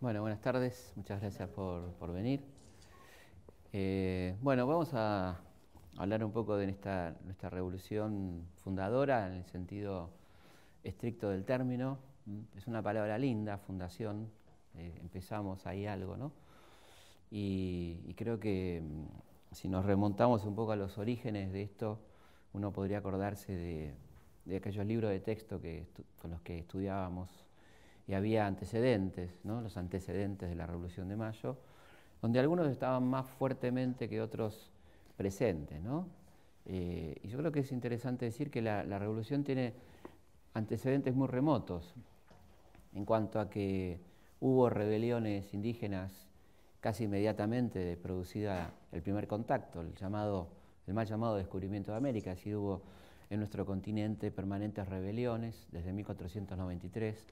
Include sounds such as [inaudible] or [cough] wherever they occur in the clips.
Bueno, buenas tardes, muchas gracias por, venir. Eh, bueno, vamos a hablar un poco de esta, nuestra revolución fundadora en el sentido estricto del término. Mm, es una palabra linda, fundación, eh, empezamos ahí algo, ¿no? Y, creo que mm, si nos remontamos un poco a los orígenes de esto, uno podría acordarse de, aquellos libros de texto que con los que estudiábamos y había antecedentes, los antecedentes de la Revolución de Mayo, donde algunos estaban más fuertemente que otros presentes. Eh, y yo creo que es interesante decir que la, Revolución tiene antecedentes muy remotos en cuanto a que hubo rebeliones indígenas casi inmediatamente producida el primer contacto, el, llamado, el mal llamado descubrimiento de América, así hubo en nuestro continente permanentes rebeliones desde 1493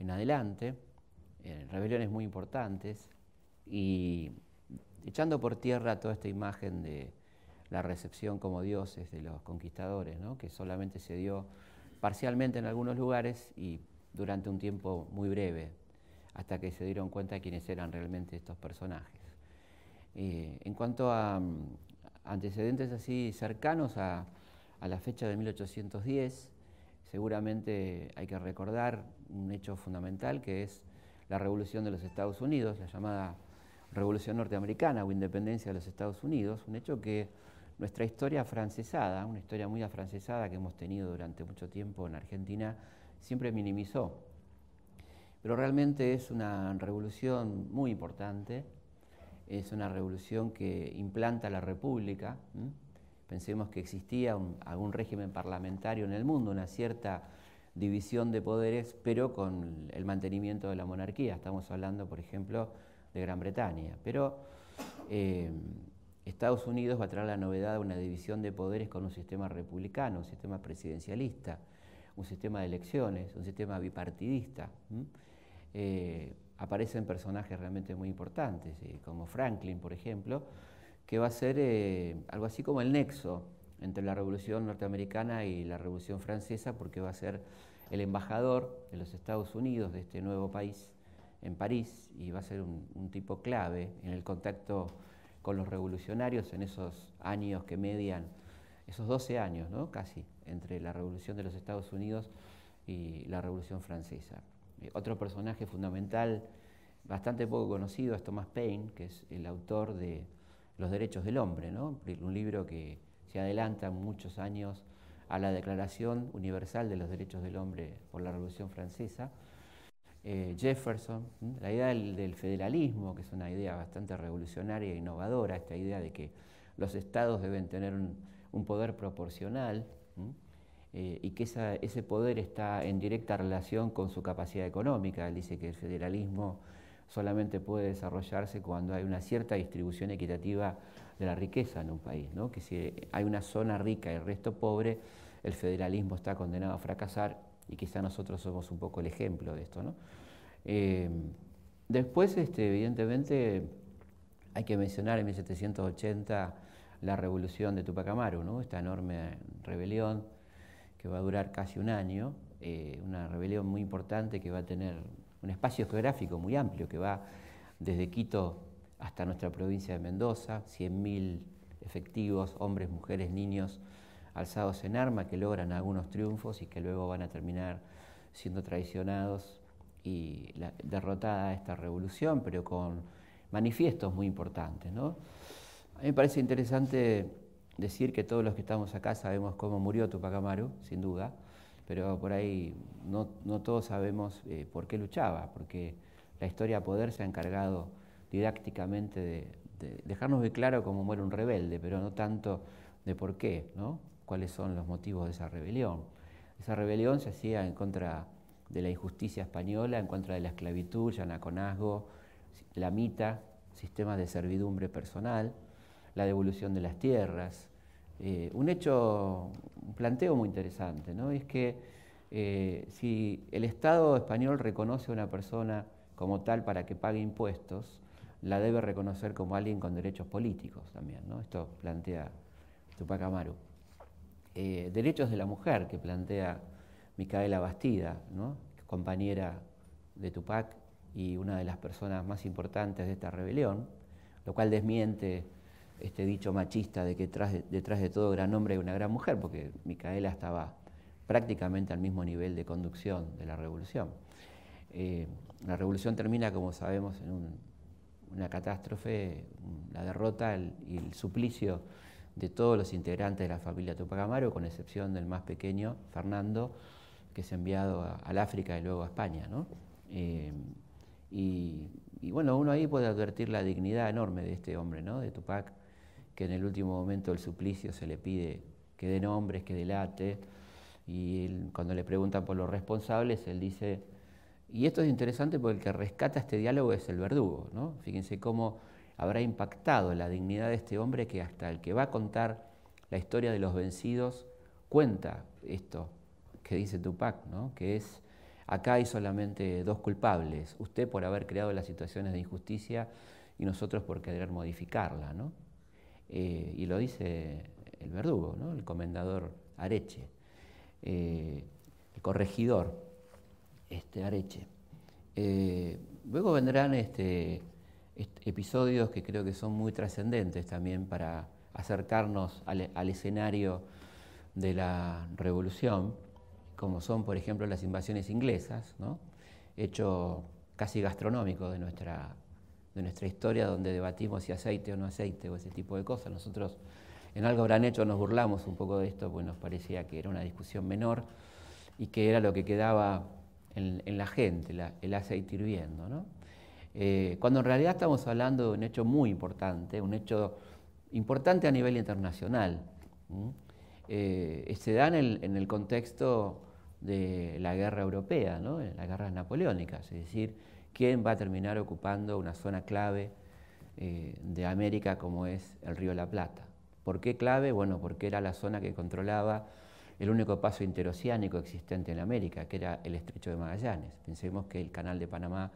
en adelante, en rebeliones muy importantes, y echando por tierra toda esta imagen de la recepción como dioses de los conquistadores, que solamente se dio parcialmente en algunos lugares y durante un tiempo muy breve, hasta que se dieron cuenta de quiénes eran realmente estos personajes. Eh, en cuanto a mm, antecedentes así cercanos a la fecha de 1810, Seguramente hay que recordar un hecho fundamental que es la revolución de los Estados Unidos, la llamada revolución norteamericana o independencia de los Estados Unidos, un hecho que nuestra historia francesada, una historia muy afrancesada que hemos tenido durante mucho tiempo en Argentina, siempre minimizó. Pero realmente es una revolución muy importante, es una revolución que implanta la república. Pensemos que existía algún régimen parlamentario en el mundo, una cierta división de poderes, pero con el mantenimiento de la monarquía. Estamos hablando, por ejemplo, de Gran Bretaña. Pero eh, Estados Unidos va a traer la novedad de una división de poderes con un sistema republicano, un sistema presidencialista, un sistema de elecciones, un sistema bipartidista. Eh, aparecen personajes realmente muy importantes, eh, como Franklin, por ejemplo, que va a ser eh, algo así como el nexo entre la Revolución norteamericana y la Revolución francesa, porque va a ser el embajador de los Estados Unidos de este nuevo país en París y va a ser un, tipo clave en el contacto con los revolucionarios en esos años que median, esos 12 años ¿no? casi, entre la Revolución de los Estados Unidos y la Revolución Francesa. Eh, otro personaje fundamental, bastante poco conocido, es Thomas Paine, que es el autor de los derechos del hombre, un libro que se adelanta muchos años a la Declaración Universal de los Derechos del Hombre por la Revolución Francesa. Eh, Jefferson, la idea del, federalismo, que es una idea bastante revolucionaria e innovadora, esta idea de que los estados deben tener un, poder proporcional eh, y que ese poder está en directa relación con su capacidad económica. Él dice que el federalismo solamente puede desarrollarse cuando hay una cierta distribución equitativa de la riqueza en un país, ¿no? que si hay una zona rica y el resto pobre, el federalismo está condenado a fracasar y quizá nosotros somos un poco el ejemplo de esto. ¿no? Eh, después, este, evidentemente, hay que mencionar en 1780 la revolución de Tupac Amaru, ¿no? esta enorme rebelión que va a durar casi un año, eh, una rebelión muy importante que va a tener un espacio geográfico muy amplio que va desde Quito hasta nuestra provincia de Mendoza, 100.000 efectivos, hombres, mujeres, niños alzados en arma que logran algunos triunfos y que luego van a terminar siendo traicionados y la, derrotada esta revolución, pero con manifiestos muy importantes. A mí me parece interesante decir que todos los que estamos acá sabemos cómo murió Tupac Amaru, sin duda, pero por ahí no, todos sabemos eh, por qué luchaba, porque la historia poder se ha encargado didácticamente de, dejarnos de claro cómo muere un rebelde, pero no tanto de por qué, cuáles son los motivos de esa rebelión. Esa rebelión se hacía en contra de la injusticia española, en contra de la esclavitud, yanaconazgo, la mita, sistemas de servidumbre personal, la devolución de las tierras, eh, un hecho, un planteo muy interesante, ¿no? Es que eh, si el Estado español reconoce a una persona como tal para que pague impuestos, la debe reconocer como alguien con derechos políticos también, ¿no? Esto plantea Tupac Amaru. Eh, derechos de la mujer que plantea Micaela Bastida, compañera de Tupac y una de las personas más importantes de esta rebelión, lo cual desmiente este dicho machista de que detrás de todo gran hombre hay una gran mujer, porque Micaela estaba prácticamente al mismo nivel de conducción de la revolución. Eh, la revolución termina, como sabemos, en una catástrofe, la derrota y el suplicio de todos los integrantes de la familia Tupac Amaro, con excepción del más pequeño, Fernando, que se ha enviado al África y luego a España. Eh, y, y, bueno, uno ahí puede advertir la dignidad enorme de este hombre, ¿no? de Tupac, que en el último momento del suplicio se le pide que dé nombres, que delate, y cuando le preguntan por los responsables, él dice, y esto es interesante porque el que rescata este diálogo es el verdugo, ¿no? Fíjense cómo habrá impactado la dignidad de este hombre que hasta el que va a contar la historia de los vencidos cuenta esto que dice Tupac, ¿no? Que es acá hay solamente dos culpables, usted por haber creado las situaciones de injusticia y nosotros por querer modificarla, eh, y lo dice el verdugo, el comendador Areche, eh, el corregidor este, Areche. Eh, luego vendrán este, episodios que creo que son muy trascendentes también para acercarnos e-, al, escenario de la revolución, como son, por ejemplo, las invasiones inglesas, hecho casi gastronómico de nuestra de nuestra historia donde debatimos si aceite o no aceite o ese tipo de cosas. Nosotros en algo habrán hecho, nos burlamos un poco de esto, pues nos parecía que era una discusión menor y que era lo que quedaba en, la gente, el aceite hirviendo. Eh, cuando en realidad estamos hablando de un hecho muy importante, un hecho importante a nivel internacional. Eh, se da en el, contexto de la guerra europea, ¿no? en las guerras napoleónicas, es decir, quién va a terminar ocupando una zona clave eh, de América como es el río La Plata. ¿Por qué clave? Bueno, porque era la zona que controlaba el único paso interoceánico existente en América, que era el estrecho de Magallanes. Pensemos que el canal de Panamá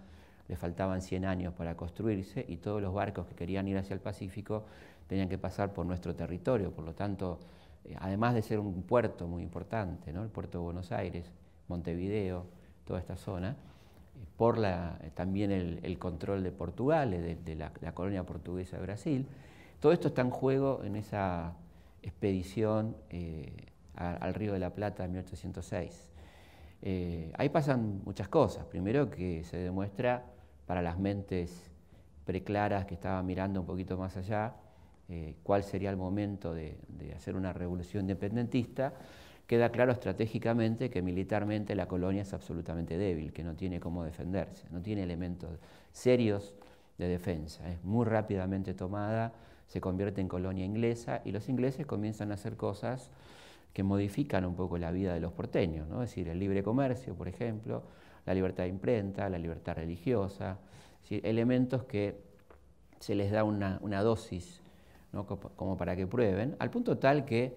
le faltaban 100 años para construirse y todos los barcos que querían ir hacia el Pacífico tenían que pasar por nuestro territorio. Por lo tanto, eh, además de ser un puerto muy importante, el puerto de Buenos Aires, Montevideo, toda esta zona, por la, también el, control de Portugal, de, la, colonia portuguesa de Brasil. Todo esto está en juego en esa expedición eh, al Río de la Plata en 1806. Eh, ahí pasan muchas cosas. Primero que se demuestra para las mentes preclaras que estaban mirando un poquito más allá eh, cuál sería el momento de hacer una revolución independentista queda claro estratégicamente que militarmente la colonia es absolutamente débil, que no tiene cómo defenderse, no tiene elementos serios de defensa. Es muy rápidamente tomada, se convierte en colonia inglesa y los ingleses comienzan a hacer cosas que modifican un poco la vida de los porteños, ¿no? es decir, el libre comercio, por ejemplo, la libertad de imprenta, la libertad religiosa, es elementos que se les da una, dosis como para que prueben, al punto tal que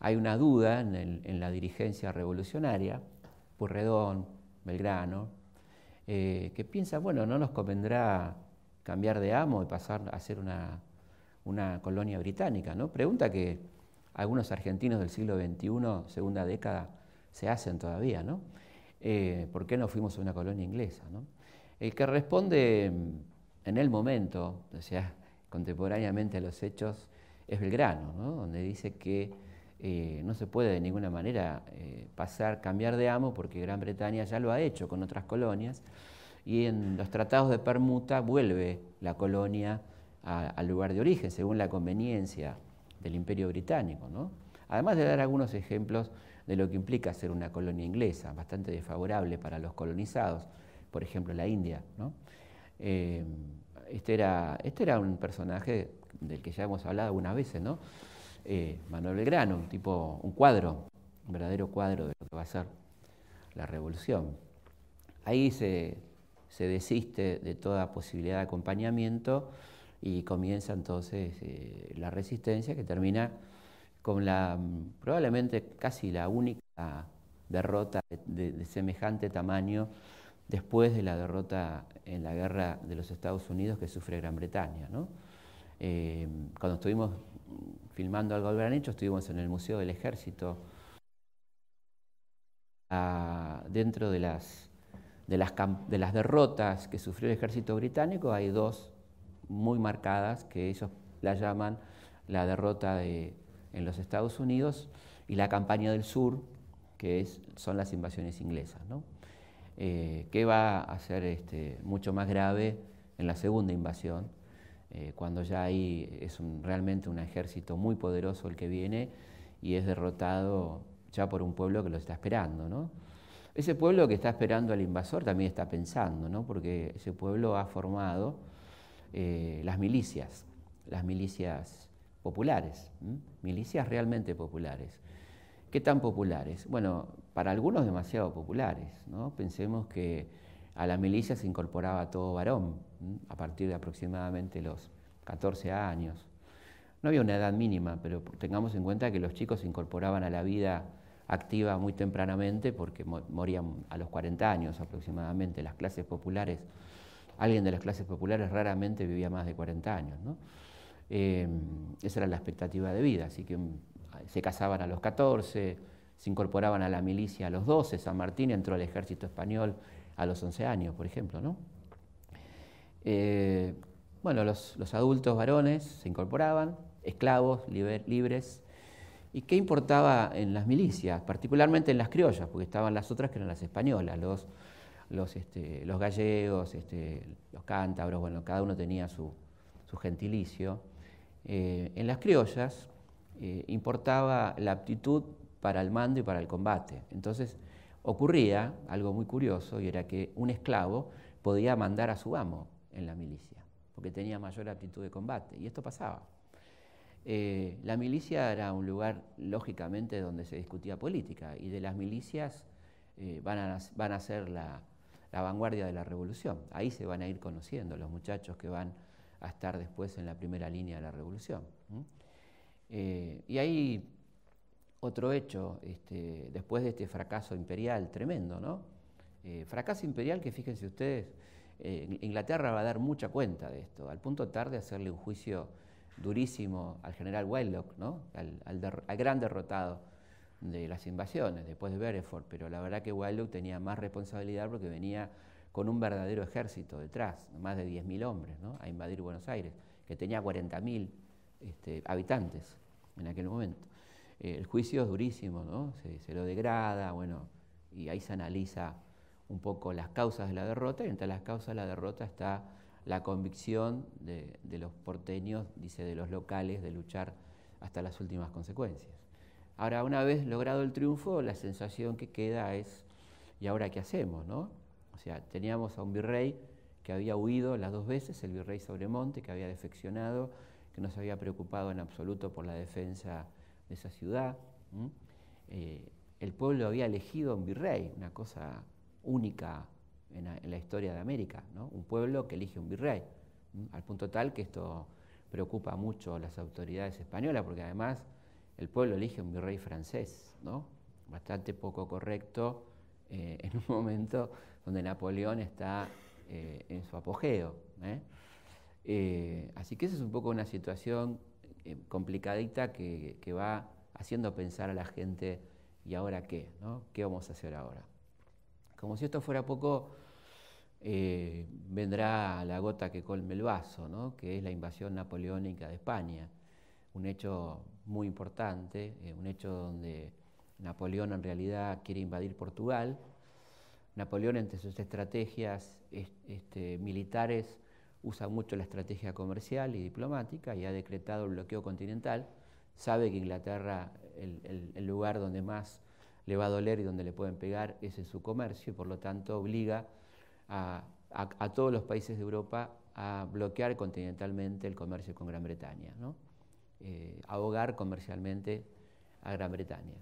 hay una duda en, la dirigencia revolucionaria, Purredón, Belgrano, eh, que piensa, bueno, no nos convendrá cambiar de amo y pasar a ser una, una colonia británica, ¿no? Pregunta que algunos argentinos del siglo XXI, segunda década, se hacen todavía, ¿no? Eh, ¿Por qué no fuimos a una colonia inglesa? El que responde mm, en el momento, o sea, contemporáneamente a los hechos, es Belgrano, donde dice que eh, no se puede de ninguna manera eh, pasar, cambiar de amo, porque Gran Bretaña ya lo ha hecho con otras colonias, y en los tratados de permuta vuelve la colonia al lugar de origen, según la conveniencia del imperio británico. Además de dar algunos ejemplos de lo que implica ser una colonia inglesa, bastante desfavorable para los colonizados, por ejemplo la India. Eh, este, este, era, un personaje del que ya hemos hablado algunas veces, ¿no? Eh, Manuel Belgrano, un tipo, un cuadro, un verdadero cuadro de lo que va a ser la revolución. Ahí se, desiste de toda posibilidad de acompañamiento y comienza entonces eh, la resistencia que termina con la mm, probablemente casi la única derrota de, semejante tamaño después de la derrota en la guerra de los Estados Unidos que sufre Gran Bretaña. Eh, cuando estuvimos filmando algo que habrán hecho, estuvimos en el Museo del Ejército, ah, dentro de las, derrotas que sufrió el ejército británico, hay dos muy marcadas que ellos la llaman la derrota en los Estados Unidos y la campaña del sur, que son las invasiones inglesas, eh, que va a ser este, mucho más grave en la segunda invasión, eh, cuando ya ahí es realmente un ejército muy poderoso el que viene y es derrotado ya por un pueblo que lo está esperando. ¿no? Ese pueblo que está esperando al invasor también está pensando, ¿no? porque ese pueblo ha formado eh, las milicias, las milicias populares, milicias realmente populares. ¿Qué tan populares? Bueno, para algunos demasiado populares. ¿no? Pensemos que a la milicia se incorporaba todo varón, a partir de aproximadamente los 14 años. No había una edad mínima, pero tengamos en cuenta que los chicos se incorporaban a la vida activa muy tempranamente porque morían a los 40 años aproximadamente. Las clases populares, alguien de las clases populares raramente vivía más de 40 años. Em, esa era la expectativa de vida, así que mm, se casaban a los 14, se incorporaban a la milicia a los 12, San Martín entró al ejército español a los 11 años, por ejemplo. ¿no? Eh, bueno, los, adultos varones se incorporaban, esclavos, libres. ¿Y qué importaba en las milicias, particularmente en las criollas, porque estaban las otras que eran las españolas, los, este, gallegos, este, los cántabros, bueno, cada uno tenía su, gentilicio. Eh, en las criollas eh, importaba la aptitud para el mando y para el combate. Entonces ocurría algo muy curioso y era que un esclavo podía mandar a su amo en la milicia, porque tenía mayor aptitud de combate, y esto pasaba. Eh, la milicia era un lugar, lógicamente, donde se discutía política, y de las milicias eh, van, a, ser la, vanguardia de la revolución. Ahí se van a ir conociendo los muchachos que van a estar después en la primera línea de la revolución. Eh, y hay otro hecho, este, después de este fracaso imperial tremendo, ¿no? fracaso imperial que fíjense ustedes, eh, Inglaterra va a dar mucha cuenta de esto, al punto tarde hacerle un juicio durísimo al general Whitelock, al, gran derrotado de las invasiones, después de Bereford, pero la verdad que Whitelock tenía más responsabilidad porque venía con un verdadero ejército detrás, más de 10.000 hombres, a invadir Buenos Aires, que tenía 40.000 este, habitantes en aquel momento. Eh, el juicio es durísimo, se, se, lo degrada, bueno, y ahí se analiza un poco las causas de la derrota, y entre las causas de la derrota está la convicción de, los porteños, dice, de los locales, de luchar hasta las últimas consecuencias. Ahora, una vez logrado el triunfo, la sensación que queda es, ¿y ahora qué hacemos? No? O sea, teníamos a un virrey que había huido las dos veces, el virrey Sobremonte, que había defeccionado, que no se había preocupado en absoluto por la defensa de esa ciudad. Eh, el pueblo había elegido a un virrey, una cosa única en la, historia de América, un pueblo que elige un virrey, al punto tal que esto preocupa mucho a las autoridades españolas, porque además el pueblo elige un virrey francés, bastante poco correcto eh, en un momento donde Napoleón está eh, en su apogeo. ¿eh? así que esa es un poco una situación complicadita que, va haciendo pensar a la gente, ¿y ahora qué? ¿Qué vamos a hacer ahora? Como si esto fuera poco, eh, vendrá la gota que colme el vaso, que es la invasión napoleónica de España, un hecho muy importante, eh, un hecho donde Napoleón en realidad quiere invadir Portugal. Napoleón entre sus estrategias este, militares usa mucho la estrategia comercial y diplomática y ha decretado el bloqueo continental. Sabe que Inglaterra, el lugar donde más le va a doler y donde le pueden pegar ese es su comercio y por lo tanto obliga a, todos los países de Europa a bloquear continentalmente el comercio con Gran Bretaña, ¿no? Eh, ahogar comercialmente a Gran Bretaña.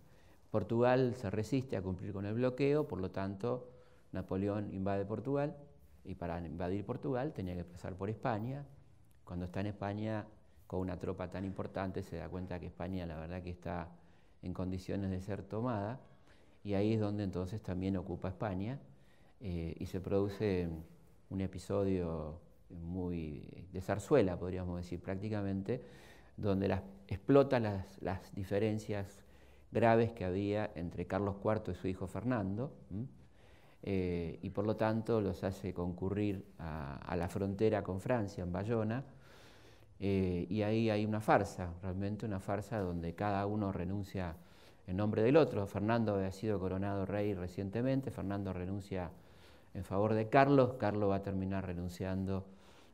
Portugal se resiste a cumplir con el bloqueo, por lo tanto Napoleón invade Portugal y para invadir Portugal tenía que pasar por España. Cuando está en España con una tropa tan importante se da cuenta que España la verdad que está en condiciones de ser tomada y ahí es donde entonces también ocupa España eh, y se produce un episodio muy de zarzuela, podríamos decir prácticamente, donde las, explota las, diferencias graves que había entre Carlos IV y su hijo Fernando, eh, y por lo tanto los hace concurrir a, la frontera con Francia, en Bayona, eh, y ahí hay una farsa, realmente una farsa donde cada uno renuncia a en nombre del otro. Fernando había sido coronado rey recientemente, Fernando renuncia en favor de Carlos, Carlos va a terminar renunciando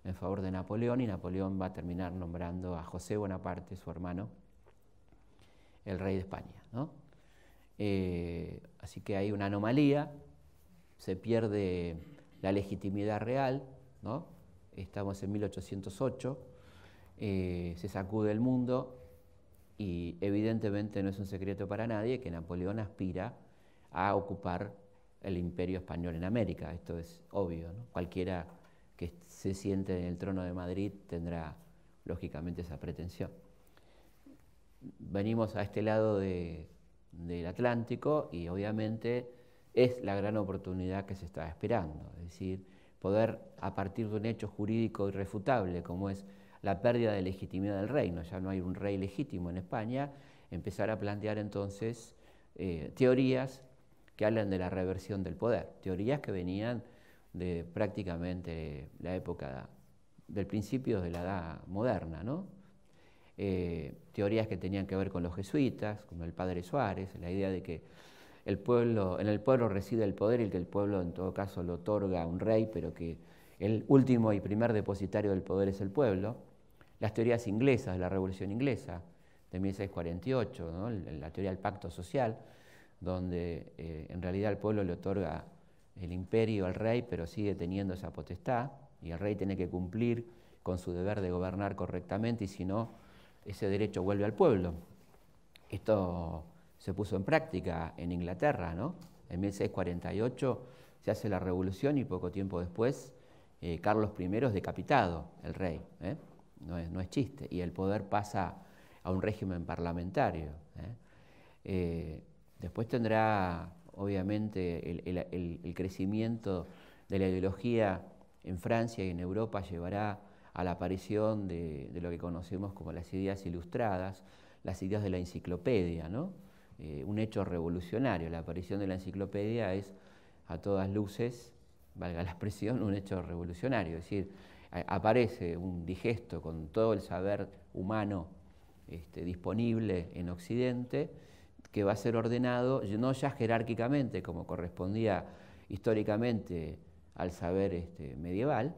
en favor de Napoleón y Napoleón va a terminar nombrando a José Bonaparte, su hermano, el rey de España. Eh, así que hay una anomalía, se pierde la legitimidad real, ¿no? estamos en 1808, eh, se sacude el mundo, y evidentemente no es un secreto para nadie que Napoleón aspira a ocupar el imperio español en América, esto es obvio, cualquiera que se siente en el trono de Madrid tendrá lógicamente esa pretensión. Venimos a este lado del Atlántico y obviamente es la gran oportunidad que se está esperando, es decir, poder a partir de un hecho jurídico irrefutable como es la pérdida de legitimidad del reino, ya no hay un rey legítimo en España, empezar a plantear entonces eh, teorías que hablan de la reversión del poder, teorías que venían de prácticamente la época del principio de la edad moderna, ¿no? Eh, teorías que tenían que ver con los jesuitas, como el padre Suárez, la idea de que el pueblo, en el pueblo reside el poder y que el pueblo en todo caso lo otorga a un rey, pero que el último y primer depositario del poder es el pueblo las teorías inglesas de la Revolución Inglesa de 1648, la teoría del pacto social, donde eh, en realidad el pueblo le otorga el imperio al rey, pero sigue teniendo esa potestad, y el rey tiene que cumplir con su deber de gobernar correctamente, y si no, ese derecho vuelve al pueblo. Esto se puso en práctica en Inglaterra, ¿no? En 1648 se hace la revolución y poco tiempo después eh, Carlos I es decapitado, el rey. ¿eh? no es, chiste, y el poder pasa a un régimen parlamentario. ¿eh? Eh, después tendrá, obviamente, el, crecimiento de la ideología en Francia y en Europa llevará a la aparición de, lo que conocemos como las ideas ilustradas, las ideas de la enciclopedia, ¿no? Eh, un hecho revolucionario. La aparición de la enciclopedia es, a todas luces, valga la expresión, un hecho revolucionario. Es decir, aparece un digesto con todo el saber humano este, disponible en Occidente, que va a ser ordenado no ya jerárquicamente, como correspondía históricamente al saber este, medieval,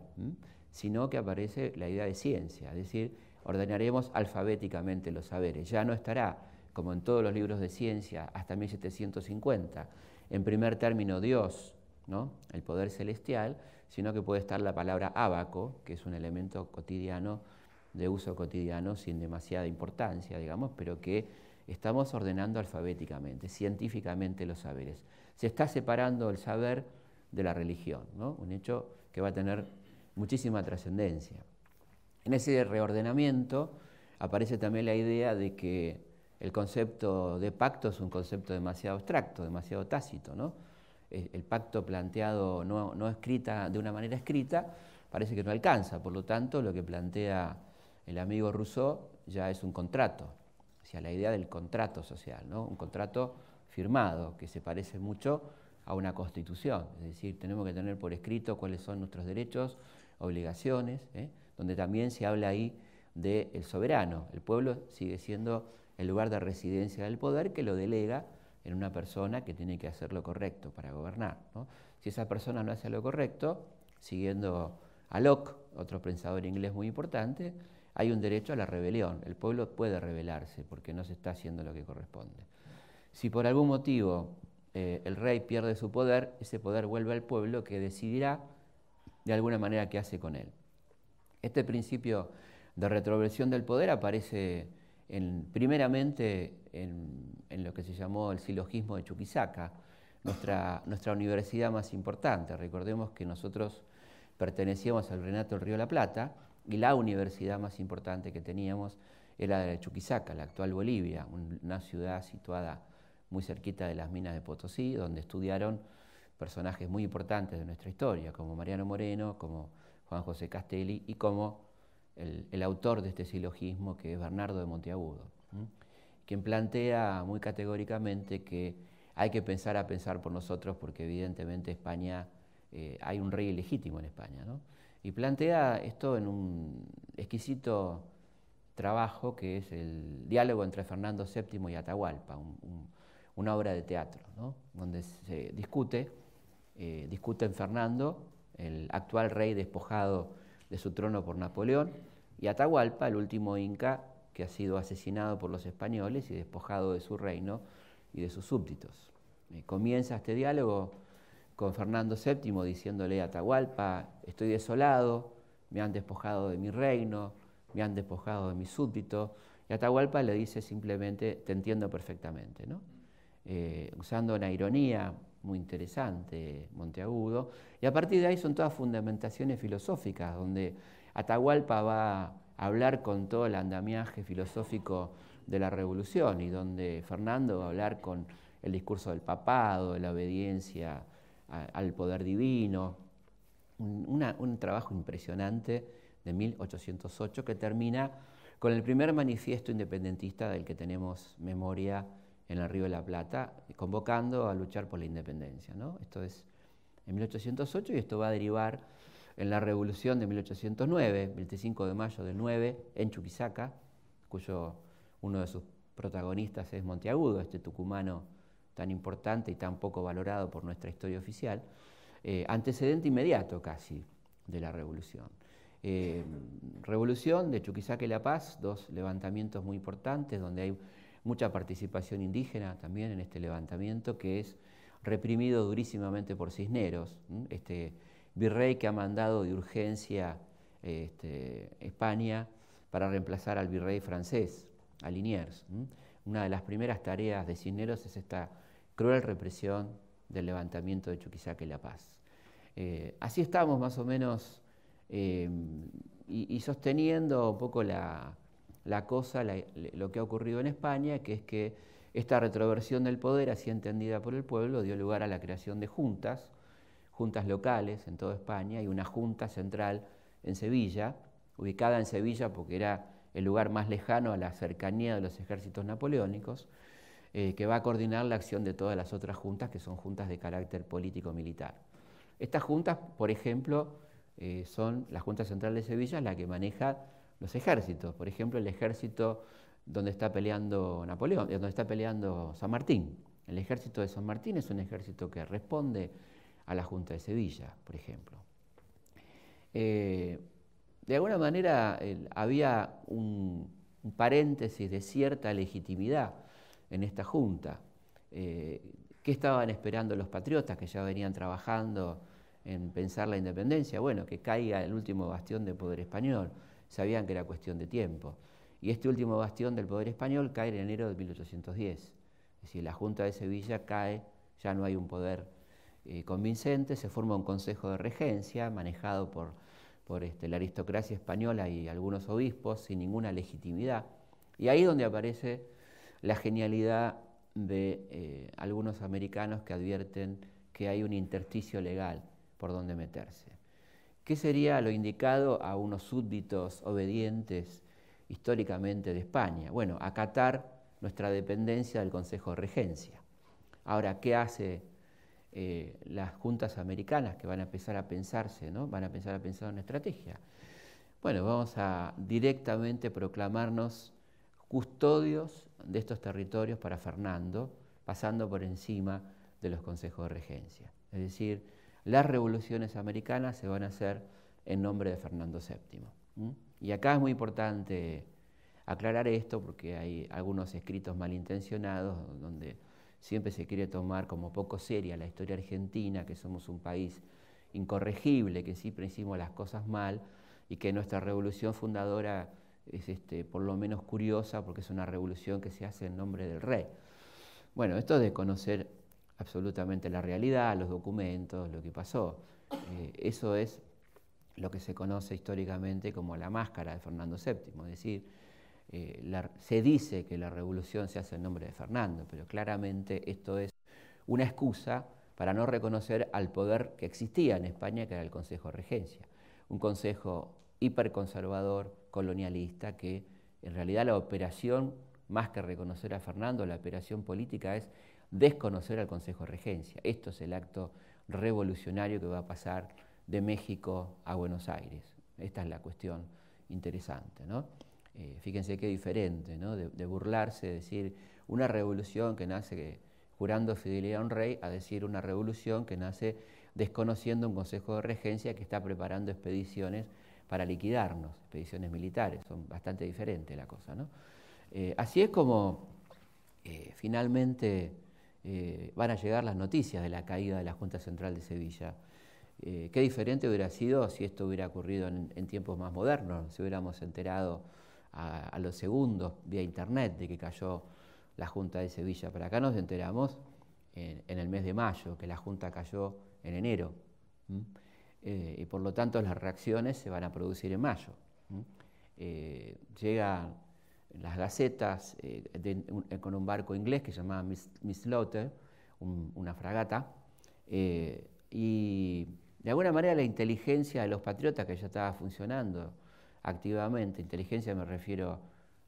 sino que aparece la idea de ciencia, es decir, ordenaremos alfabéticamente los saberes. Ya no estará, como en todos los libros de ciencia, hasta 1750, en primer término Dios, ¿no? el poder celestial, sino que puede estar la palabra abaco, que es un elemento cotidiano, de uso cotidiano, sin demasiada importancia, digamos, pero que estamos ordenando alfabéticamente, científicamente los saberes. Se está separando el saber de la religión, un hecho que va a tener muchísima trascendencia. En ese reordenamiento aparece también la idea de que el concepto de pacto es un concepto demasiado abstracto, demasiado tácito, ¿no? Eh, el pacto planteado no, escrita de una manera escrita parece que no alcanza. Por lo tanto, lo que plantea el amigo Rousseau ya es un contrato, o sea, la idea del contrato social, ¿no? un contrato firmado que se parece mucho a una constitución, es decir, tenemos que tener por escrito cuáles son nuestros derechos, obligaciones, ¿eh? donde también se habla ahí del soberano. El pueblo sigue siendo el lugar de residencia del poder que lo delega en una persona que tiene que hacer lo correcto para gobernar. Si esa persona no hace lo correcto, siguiendo a Locke, otro pensador inglés muy importante, hay un derecho a la rebelión. El pueblo puede rebelarse porque no se está haciendo lo que corresponde. Si por algún motivo eh, el rey pierde su poder, ese poder vuelve al pueblo que decidirá de alguna manera qué hace con él. Este principio de retroversión del poder aparece en, primeramente en, lo que se llamó el silogismo de Chuquisaca, nuestra, nuestra universidad más importante. Recordemos que nosotros pertenecíamos al Renato del Río la Plata y la universidad más importante que teníamos era la de Chuquisaca, la actual Bolivia, una ciudad situada muy cerquita de las minas de Potosí, donde estudiaron personajes muy importantes de nuestra historia, como Mariano Moreno, como Juan José Castelli y como el, autor de este silogismo, que es Bernardo de Monteagudo quien plantea muy categóricamente que hay que pensar a pensar por nosotros porque evidentemente España, eh, hay un rey ilegítimo en España. Y plantea esto en un exquisito trabajo que es el diálogo entre Fernando VII y Atahualpa, una obra de teatro, donde se discute, eh, Fernando, el actual rey despojado de su trono por Napoleón, y Atahualpa, el último inca que ha sido asesinado por los españoles y despojado de su reino y de sus súbditos. Eh, comienza este diálogo con Fernando VII diciéndole a Atahualpa, estoy desolado, me han despojado de mi reino, me han despojado de mi súbdito. Y Atahualpa le dice simplemente, te entiendo perfectamente, ¿no? Eh, usando una ironía muy interesante, Monteagudo. Y a partir de ahí son todas fundamentaciones filosóficas, donde Atahualpa va hablar con todo el andamiaje filosófico de la revolución y donde Fernando va a hablar con el discurso del papado, de la obediencia al poder divino, un, trabajo impresionante de 1808 que termina con el primer manifiesto independentista del que tenemos memoria en el Río de la Plata, convocando a luchar por la independencia. Esto es en 1808 y esto va a derivar en la revolución de 1809, 25 de mayo del 9, en Chuquisaca, cuyo uno de sus protagonistas es Monteagudo, este tucumano tan importante y tan poco valorado por nuestra historia oficial, eh, antecedente inmediato casi de la revolución. Eh, revolución de Chuquisaca y La Paz, dos levantamientos muy importantes donde hay mucha participación indígena también en este levantamiento que es reprimido durísimamente por Cisneros, este virrey que ha mandado de urgencia este, España para reemplazar al virrey francés, a Liniers. Una de las primeras tareas de Cisneros es esta cruel represión del levantamiento de Chuquisaca y La Paz. Eh, así estamos más o menos em, y, sosteniendo un poco la, cosa, lo que ha ocurrido en España, que es que esta retroversión del poder, así entendida por el pueblo, dio lugar a la creación de juntas, juntas locales en toda España y una junta central en Sevilla, ubicada en Sevilla porque era el lugar más lejano a la cercanía de los ejércitos napoleónicos, eh, que va a coordinar la acción de todas las otras juntas que son juntas de carácter político-militar. Estas juntas, por ejemplo, eh, son la Junta Central de Sevilla, la que maneja los ejércitos. Por ejemplo, el ejército donde está peleando Napoleón, eh, donde está peleando San Martín. El ejército de San Martín es un ejército que responde a la Junta de Sevilla, por ejemplo. Eh, de alguna manera había un, paréntesis de cierta legitimidad en esta Junta. Eh, ¿Qué estaban esperando los patriotas que ya venían trabajando en pensar la independencia? Bueno, que caiga el último bastión del poder español. Sabían que era cuestión de tiempo. Y este último bastión del poder español cae en enero de 1810. Es decir, la Junta de Sevilla cae, ya no hay un poder eh, convincente, se forma un consejo de regencia manejado por, este, la aristocracia española y algunos obispos sin ninguna legitimidad. Y ahí es donde aparece la genialidad de eh, algunos americanos que advierten que hay un intersticio legal por donde meterse. ¿Qué sería lo indicado a unos súbditos obedientes históricamente de España? Bueno, acatar nuestra dependencia del Consejo de Regencia. Ahora, ¿qué hace eh, las juntas americanas que van a empezar a pensarse, ¿no? van a empezar a pensar una estrategia. Bueno, vamos a directamente proclamarnos custodios de estos territorios para Fernando, pasando por encima de los consejos de regencia. Es decir, las revoluciones americanas se van a hacer en nombre de Fernando VII. Y acá es muy importante aclarar esto porque hay algunos escritos malintencionados donde siempre se quiere tomar como poco seria la historia argentina, que somos un país incorregible, que siempre hicimos las cosas mal y que nuestra revolución fundadora es este, por lo menos curiosa porque es una revolución que se hace en nombre del rey. Bueno, esto de conocer absolutamente la realidad, los documentos, lo que pasó, eh, eso es lo que se conoce históricamente como la máscara de Fernando VII, es decir, eh, se dice que la revolución se hace en nombre de Fernando, pero claramente esto es una excusa para no reconocer al poder que existía en España, que era el Consejo de Regencia, un consejo hiperconservador, colonialista, que en realidad la operación, más que reconocer a Fernando, la operación política es desconocer al Consejo de Regencia. Esto es el acto revolucionario que va a pasar de México a Buenos Aires. Esta es la cuestión interesante. ¿no? Eh, fíjense qué diferente, ¿no? de, burlarse, decir una revolución que nace jurando fidelidad a un rey, a decir una revolución que nace desconociendo un consejo de regencia que está preparando expediciones para liquidarnos, expediciones militares, son bastante diferentes la cosa. Eh, así es como eh, finalmente van a llegar las noticias de la caída de la Junta Central de Sevilla. qué diferente hubiera sido si esto hubiera ocurrido en tiempos más modernos, si hubiéramos enterado a, los segundos vía internet de que cayó la Junta de Sevilla. Pero acá nos enteramos en, el mes de mayo, que la Junta cayó en enero. Eh, y por lo tanto las reacciones se van a producir en mayo. Eh, llegan las gacetas eh, con un barco inglés que se llamaba Miss, Miss una fragata, y de alguna manera la inteligencia de los patriotas que ya estaba funcionando activamente, inteligencia me refiero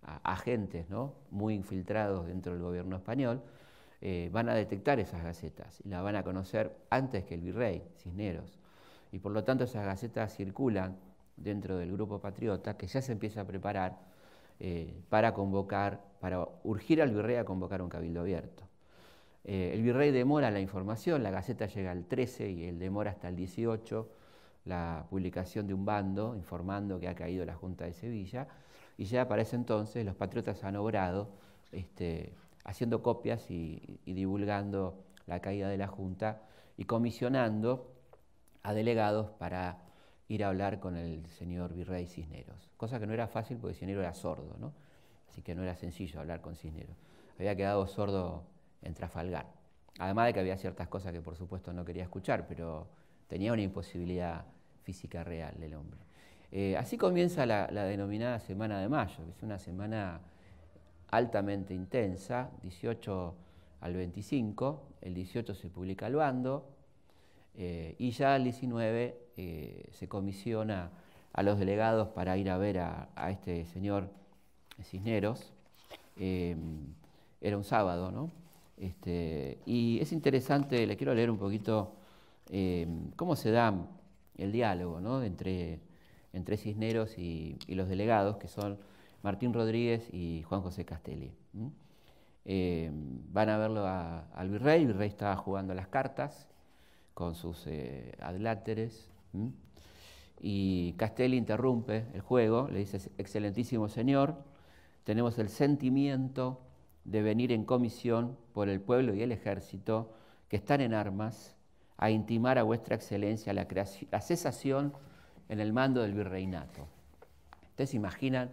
a agentes ¿no? muy infiltrados dentro del gobierno español, eh, van a detectar esas gacetas y las van a conocer antes que el virrey, Cisneros. Y por lo tanto esas gacetas circulan dentro del grupo patriota que ya se empieza a preparar eh, para convocar, para urgir al virrey a convocar un cabildo abierto. Eh, el virrey demora la información, la gaceta llega al 13 y él demora hasta el 18 la publicación de un bando informando que ha caído la Junta de Sevilla, y ya para ese entonces los patriotas han obrado este, haciendo copias y, divulgando la caída de la Junta y comisionando a delegados para ir a hablar con el señor virrey Cisneros, cosa que no era fácil porque Cisneros era sordo, ¿no? así que no era sencillo hablar con Cisneros. Había quedado sordo en Trafalgar, además de que había ciertas cosas que por supuesto no quería escuchar, pero tenía una imposibilidad física real del hombre. Eh, así comienza la, denominada Semana de Mayo, que es una semana altamente intensa, 18 al 25, el 18 se publica el bando eh, y ya el 19 eh, se comisiona a los delegados para ir a ver a, este señor Cisneros. Em, era un sábado, ¿no? Este, y es interesante, le quiero leer un poquito em, cómo se dan el diálogo entre, entre Cisneros y, los delegados, que son Martín Rodríguez y Juan José Castelli. Eh, van a verlo al virrey, el virrey está jugando las cartas con sus eh, adláteres, y Castelli interrumpe el juego, le dice, excelentísimo señor, tenemos el sentimiento de venir en comisión por el pueblo y el ejército que están en armas a intimar a vuestra excelencia la, cesación en el mando del virreinato. Ustedes se imaginan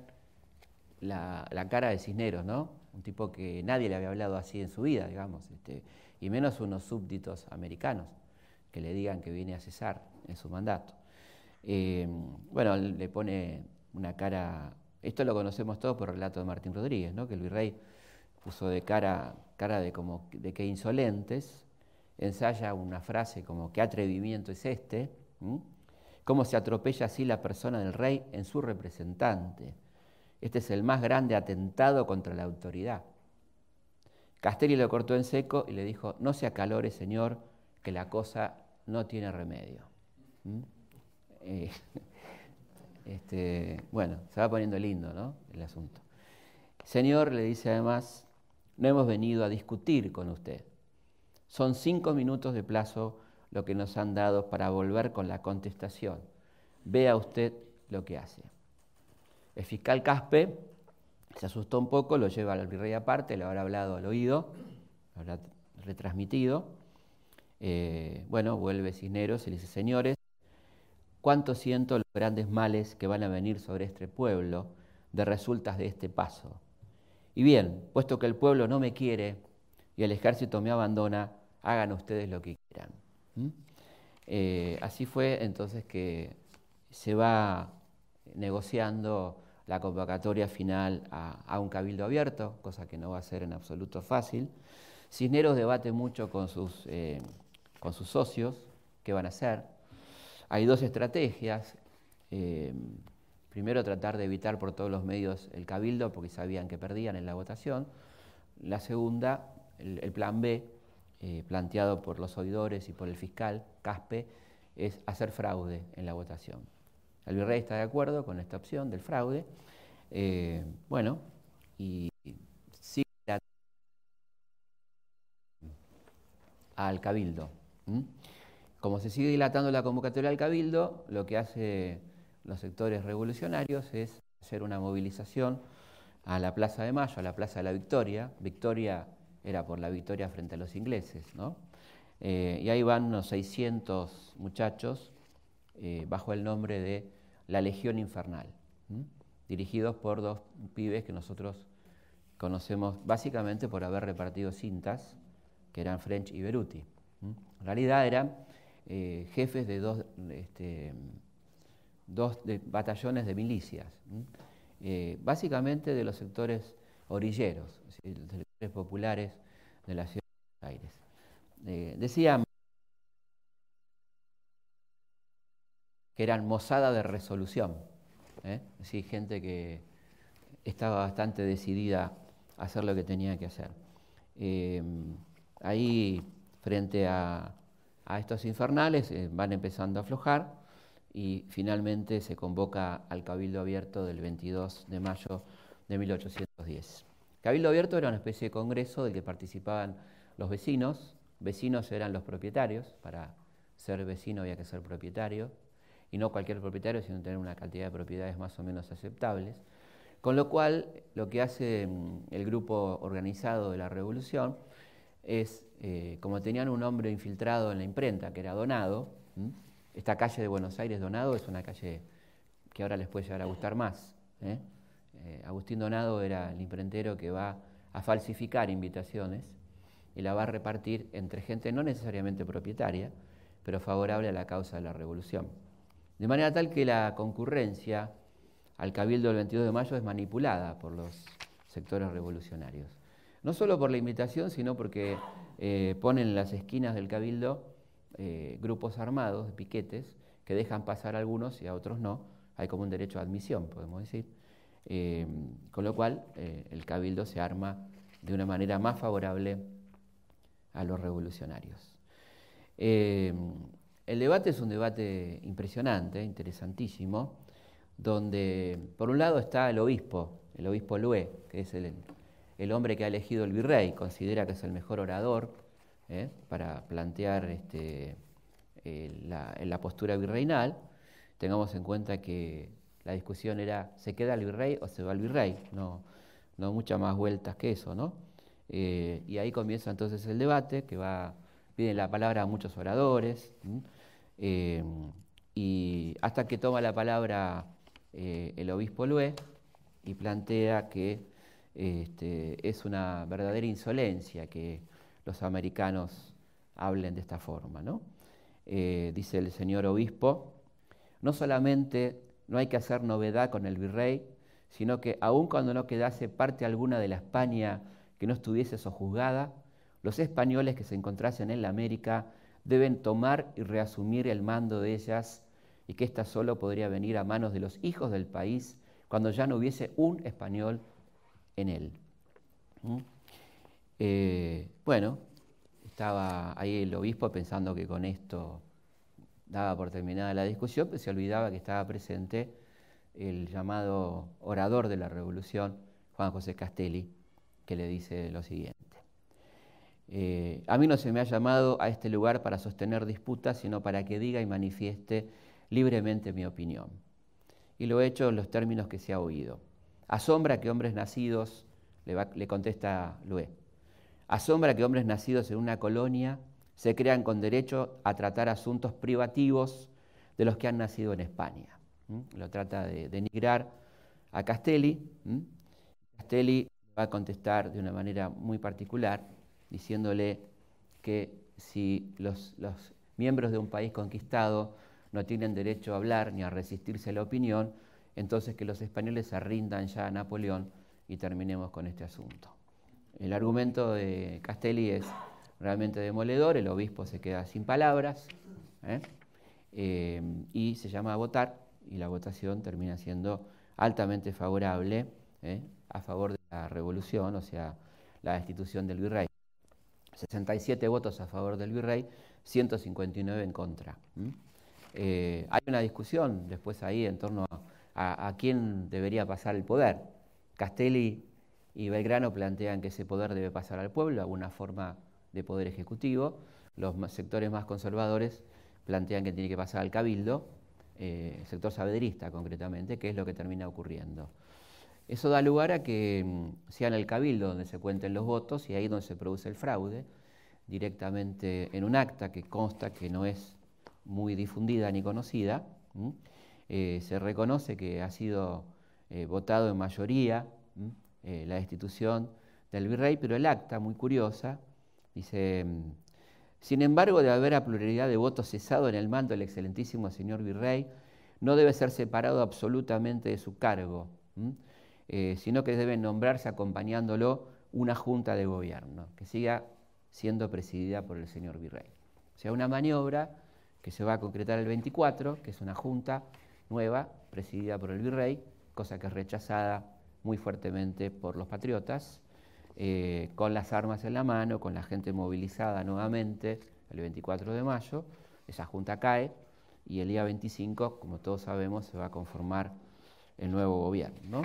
la, cara de Cisneros, ¿no? Un tipo que nadie le había hablado así en su vida, digamos, este, y menos unos súbditos americanos que le digan que viene a cesar en su mandato. Eh, bueno, le pone una cara, esto lo conocemos todos por el relato de Martín Rodríguez, ¿no? que el virrey puso de cara, cara de como de que insolentes, ensaya una frase como qué atrevimiento es este, cómo se atropella así la persona del rey en su representante. Este es el más grande atentado contra la autoridad. Castelli lo cortó en seco y le dijo, no se acalore, señor, que la cosa no tiene remedio. Eh, [laughs] este, bueno, se va poniendo lindo ¿no? el asunto. Señor, le dice además, no hemos venido a discutir con usted. Son cinco minutos de plazo lo que nos han dado para volver con la contestación. Vea usted lo que hace. El fiscal Caspe se asustó un poco, lo lleva al virrey aparte, le habrá hablado al oído, lo habrá retransmitido. Eh, bueno, vuelve Cisneros y le dice, señores, cuánto siento los grandes males que van a venir sobre este pueblo de resultas de este paso. Y bien, puesto que el pueblo no me quiere y el ejército me abandona, hagan ustedes lo que quieran. Eh, así fue entonces que se va negociando la convocatoria final a, un cabildo abierto, cosa que no va a ser en absoluto fácil. Cisneros debate mucho con sus, eh, con sus socios qué van a hacer. Hay dos estrategias. Eh, primero, tratar de evitar por todos los medios el cabildo, porque sabían que perdían en la votación. La segunda, el plan B, eh, planteado por los oidores y por el fiscal Caspe es hacer fraude en la votación. El virrey está de acuerdo con esta opción del fraude. Eh, bueno, y sigue al cabildo. Como se sigue dilatando la convocatoria al cabildo, lo que hace los sectores revolucionarios es hacer una movilización a la Plaza de Mayo, a la Plaza de la Victoria. Victoria era por la victoria frente a los ingleses. ¿no? Eh, y ahí van unos 600 muchachos eh, bajo el nombre de la Legión Infernal, dirigidos por dos pibes que nosotros conocemos básicamente por haber repartido cintas, que eran French y Beruti. En realidad eran eh, jefes de dos, este, dos batallones de milicias, básicamente de los sectores orilleros, populares de la ciudad de Buenos Aires. Eh, Decían que eran mozada de resolución, ¿eh? sí, gente que estaba bastante decidida a hacer lo que tenía que hacer. Eh, ahí, frente a, a estos infernales, van empezando a aflojar y finalmente se convoca al Cabildo Abierto del 22 de mayo de 1810. Cabildo Abierto era una especie de congreso del que participaban los vecinos, vecinos eran los propietarios, para ser vecino había que ser propietario, y no cualquier propietario, sino tener una cantidad de propiedades más o menos aceptables. Con lo cual, lo que hace mm, el grupo organizado de la revolución es, eh, como tenían un hombre infiltrado en la imprenta, que era Donado, esta calle de Buenos Aires, Donado, es una calle que ahora les puede llegar a gustar más. ¿eh? Eh, Agustín Donado era el imprentero que va a falsificar invitaciones y la va a repartir entre gente no necesariamente propietaria, pero favorable a la causa de la revolución. De manera tal que la concurrencia al cabildo del 22 de mayo es manipulada por los sectores revolucionarios. No solo por la invitación, sino porque eh, ponen en las esquinas del cabildo eh, grupos armados, piquetes, que dejan pasar a algunos y a otros no. Hay como un derecho a admisión, podemos decir. Eh, con lo cual, eh, el cabildo se arma de una manera más favorable a los revolucionarios. Eh, el debate es un debate impresionante, interesantísimo, donde por un lado está el obispo, el obispo Lue, que es el, hombre que ha elegido el virrey, considera que es el mejor orador para plantear este, la, la, postura virreinal. Tengamos en cuenta que la discusión era, ¿se queda el virrey o se va el virrey? No, no muchas más vueltas que eso, ¿no? Eh, y ahí comienza entonces el debate, que va, piden la palabra a muchos oradores, eh, y hasta que toma la palabra eh, el obispo Lué y plantea que este, es una verdadera insolencia que los americanos hablen de esta forma, ¿no? dice el señor obispo, no solamente no hay que hacer novedad con el virrey, sino que aun cuando no quedase parte alguna de la España que no estuviese sojuzgada, los españoles que se encontrasen en la América deben tomar y reasumir el mando de ellas y que ésta solo podría venir a manos de los hijos del país cuando ya no hubiese un español en él. ¿Mm? Eh, bueno, estaba ahí el obispo pensando que con esto daba por terminada la discusión, pero pues se olvidaba que estaba presente el llamado orador de la revolución, Juan José Castelli, que le dice lo siguiente. Eh, a mí no se me ha llamado a este lugar para sostener disputas, sino para que diga y manifieste libremente mi opinión. Y lo he hecho en los términos que se ha oído. Asombra que hombres nacidos, le, contesta Lué, asombra que hombres nacidos en una colonia se crean con derecho a tratar asuntos privativos de los que han nacido en España. Lo trata de denigrar a Castelli. Castelli va a contestar de una manera muy particular, diciéndole que si los, los miembros de un país conquistado no tienen derecho a hablar ni a resistirse a la opinión, entonces que los españoles se rindan ya a Napoleón y terminemos con este asunto. El argumento de Castelli es realmente demoledor, el obispo se queda sin palabras ¿eh? Eh, y se llama a votar y la votación termina siendo altamente favorable ¿eh? a favor de la revolución, o sea, la destitución del virrey. 67 votos a favor del virrey, 159 en contra. hay una discusión después ahí en torno a, quién debería pasar el poder. Castelli y Belgrano plantean que ese poder debe pasar al pueblo, de alguna forma de Poder Ejecutivo. Los sectores más conservadores plantean que tiene que pasar al Cabildo, eh, el sector sabedrista concretamente, que es lo que termina ocurriendo. Eso da lugar a que mm, sea en el Cabildo donde se cuenten los votos y ahí donde se produce el fraude, directamente en un acta que consta que no es muy difundida ni conocida. Eh, se reconoce que ha sido eh, votado en mayoría la destitución del virrey, pero el acta, muy curiosa, Dice, mm, sin embargo, de haber a pluralidad de votos cesado en el mando del excelentísimo señor virrey, no debe ser separado absolutamente de su cargo, eh, sino que debe nombrarse acompañándolo una junta de gobierno, que siga siendo presidida por el señor virrey. O sea, una maniobra que se va a concretar el 24, que es una junta nueva presidida por el virrey, cosa que es rechazada muy fuertemente por los patriotas, eh, con las armas en la mano, con la gente movilizada nuevamente el 24 de mayo. Esa junta cae y el día 25, como todos sabemos, se va a conformar el nuevo gobierno.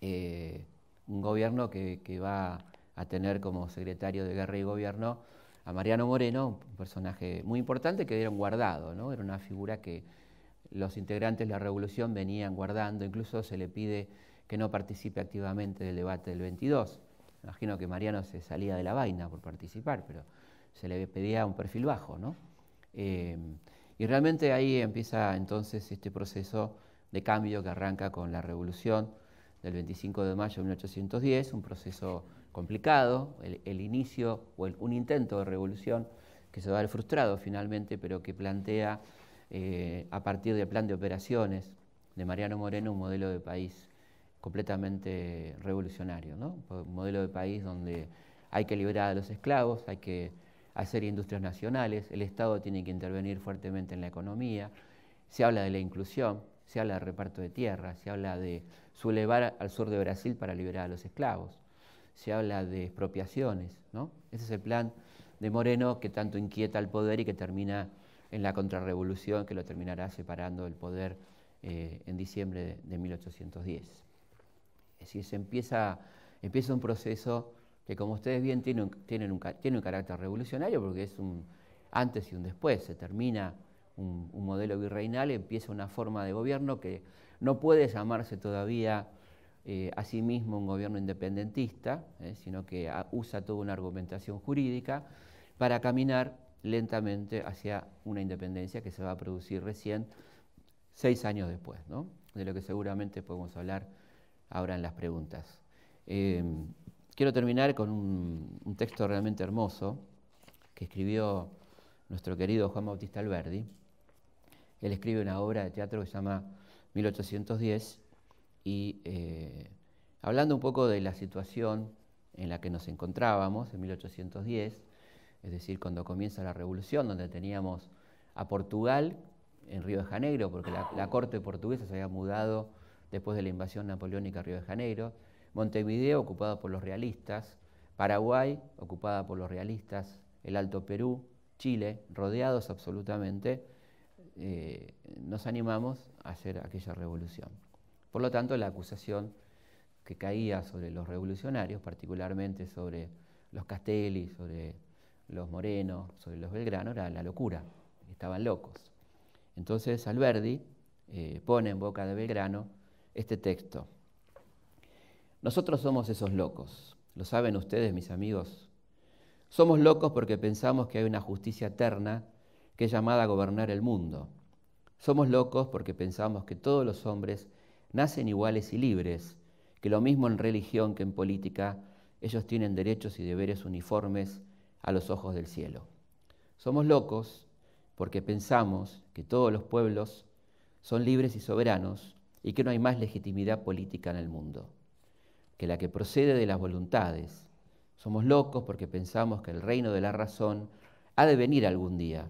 Eh, un gobierno que, va a tener como secretario de guerra y gobierno a Mariano Moreno, un personaje muy importante que dieron guardado, era una figura que los integrantes de la revolución venían guardando, incluso se le pide que no participe activamente del debate del 22 imagino que Mariano se salía de la vaina por participar, pero se le pedía un perfil bajo, ¿no? Eh, y realmente ahí empieza entonces este proceso de cambio que arranca con la revolución del 25 de mayo de 1810, un proceso complicado, el, inicio o un intento de revolución que se va a ver frustrado finalmente, pero que plantea eh, a partir del plan de operaciones de Mariano Moreno un modelo de país completamente revolucionario, un modelo de país donde hay que liberar a los esclavos, hay que hacer industrias nacionales, el Estado tiene que intervenir fuertemente en la economía, se habla de la inclusión, se habla de reparto de tierras, se habla de sublevar al sur de Brasil para liberar a los esclavos, se habla de expropiaciones, Ese es el plan de Moreno que tanto inquieta al poder y que termina en la contrarrevolución que lo terminará separando del poder eh, en diciembre de 1810. Si se empieza, empieza un proceso que como ustedes bien tiene un, un, carácter revolucionario porque es un antes y un después, se termina un, modelo virreinal, empieza una forma de gobierno que no puede llamarse todavía eh, a sí mismo un gobierno independentista, eh, sino que ah, usa toda una argumentación jurídica para caminar lentamente hacia una independencia que se va a producir recién seis años después, ¿no? de lo que seguramente podemos hablar abran las preguntas. Eh, quiero terminar con un, texto realmente hermoso que escribió nuestro querido Juan Bautista Alberdi. Él escribe una obra de teatro que se llama 1810 y eh, hablando un poco de la situación en la que nos encontrábamos en 1810, es decir, cuando comienza la revolución, donde teníamos a Portugal en Río de Janeiro, porque la corte portuguesa se había mudado después de la invasión napoleónica a Río de Janeiro, Montevideo ocupada por los realistas, Paraguay ocupada por los realistas, el Alto Perú, Chile, rodeados absolutamente, eh, nos animamos a hacer aquella revolución. Por lo tanto, la acusación que caía sobre los revolucionarios, particularmente sobre los Castelli, sobre los Moreno, sobre los Belgrano, era la locura, estaban locos. Entonces Alberdi eh, pone en boca de Belgrano este texto. Nosotros somos esos locos, lo saben ustedes, mis amigos. Somos locos porque pensamos que hay una justicia eterna que es llamada a gobernar el mundo. Somos locos porque pensamos que todos los hombres nacen iguales y libres, que lo mismo en religión que en política, ellos tienen derechos y deberes uniformes a los ojos del cielo. Somos locos porque pensamos que todos los pueblos son libres y soberanos y que no hay más legitimidad política en el mundo que la que procede de las voluntades. Somos locos porque pensamos que el reino de la razón ha de venir algún día.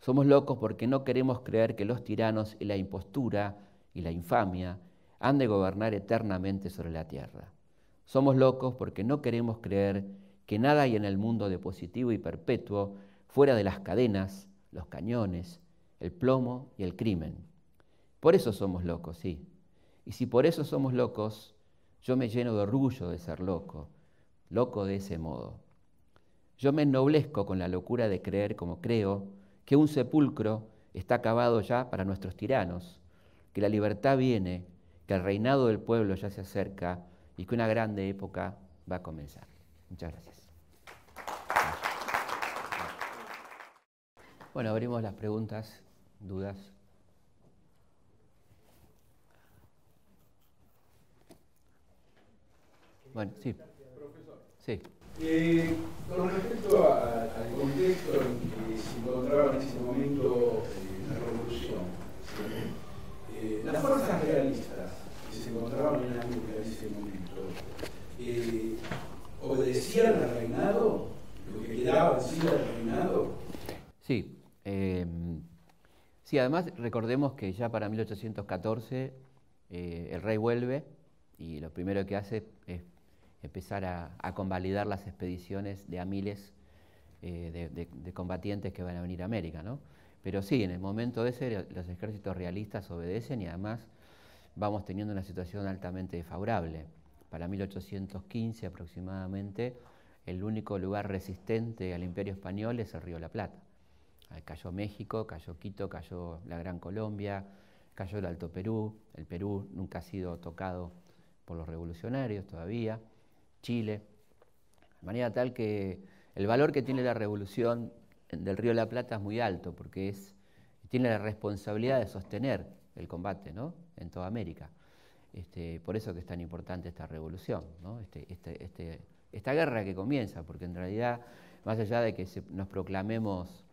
Somos locos porque no queremos creer que los tiranos y la impostura y la infamia han de gobernar eternamente sobre la tierra. Somos locos porque no queremos creer que nada hay en el mundo de positivo y perpetuo fuera de las cadenas, los cañones, el plomo y el crimen. Por eso somos locos, sí. Y si por eso somos locos, yo me lleno de orgullo de ser loco, loco de ese modo. Yo me ennoblezco con la locura de creer como creo que un sepulcro está acabado ya para nuestros tiranos, que la libertad viene, que el reinado del pueblo ya se acerca y que una grande época va a comenzar. Muchas gracias. Bueno, abrimos las preguntas, dudas. Bueno, sí. Profesor. Sí. Eh, con respecto al contexto en que se encontraba en ese momento eh, la revolución, eh, las fuerzas realistas que se encontraban en la en ese momento, ¿obedecían al reinado? ¿Lo que quedaba sí al reinado? Sí. Em, sí, además recordemos que ya para 1814 el rey vuelve y lo primero que hace es empezar a, convalidar las expediciones de a miles eh, de, combatientes que van a venir a América. ¿no? Pero sí, en el momento ese los ejércitos realistas obedecen y además vamos teniendo una situación altamente desfavorable. Para 1815 aproximadamente, el único lugar resistente al imperio español es el Río la Plata. cayó México, cayó Quito, cayó la Gran Colombia, cayó el Alto Perú. El Perú nunca ha sido tocado por los revolucionarios todavía. Chile, de manera tal que el valor que tiene la revolución del Río la Plata es muy alto, porque es, tiene la responsabilidad de sostener el combate ¿no? en toda América. Este, por eso que es tan importante esta revolución, este, este, esta guerra que comienza, porque en realidad, más allá de que nos proclamemos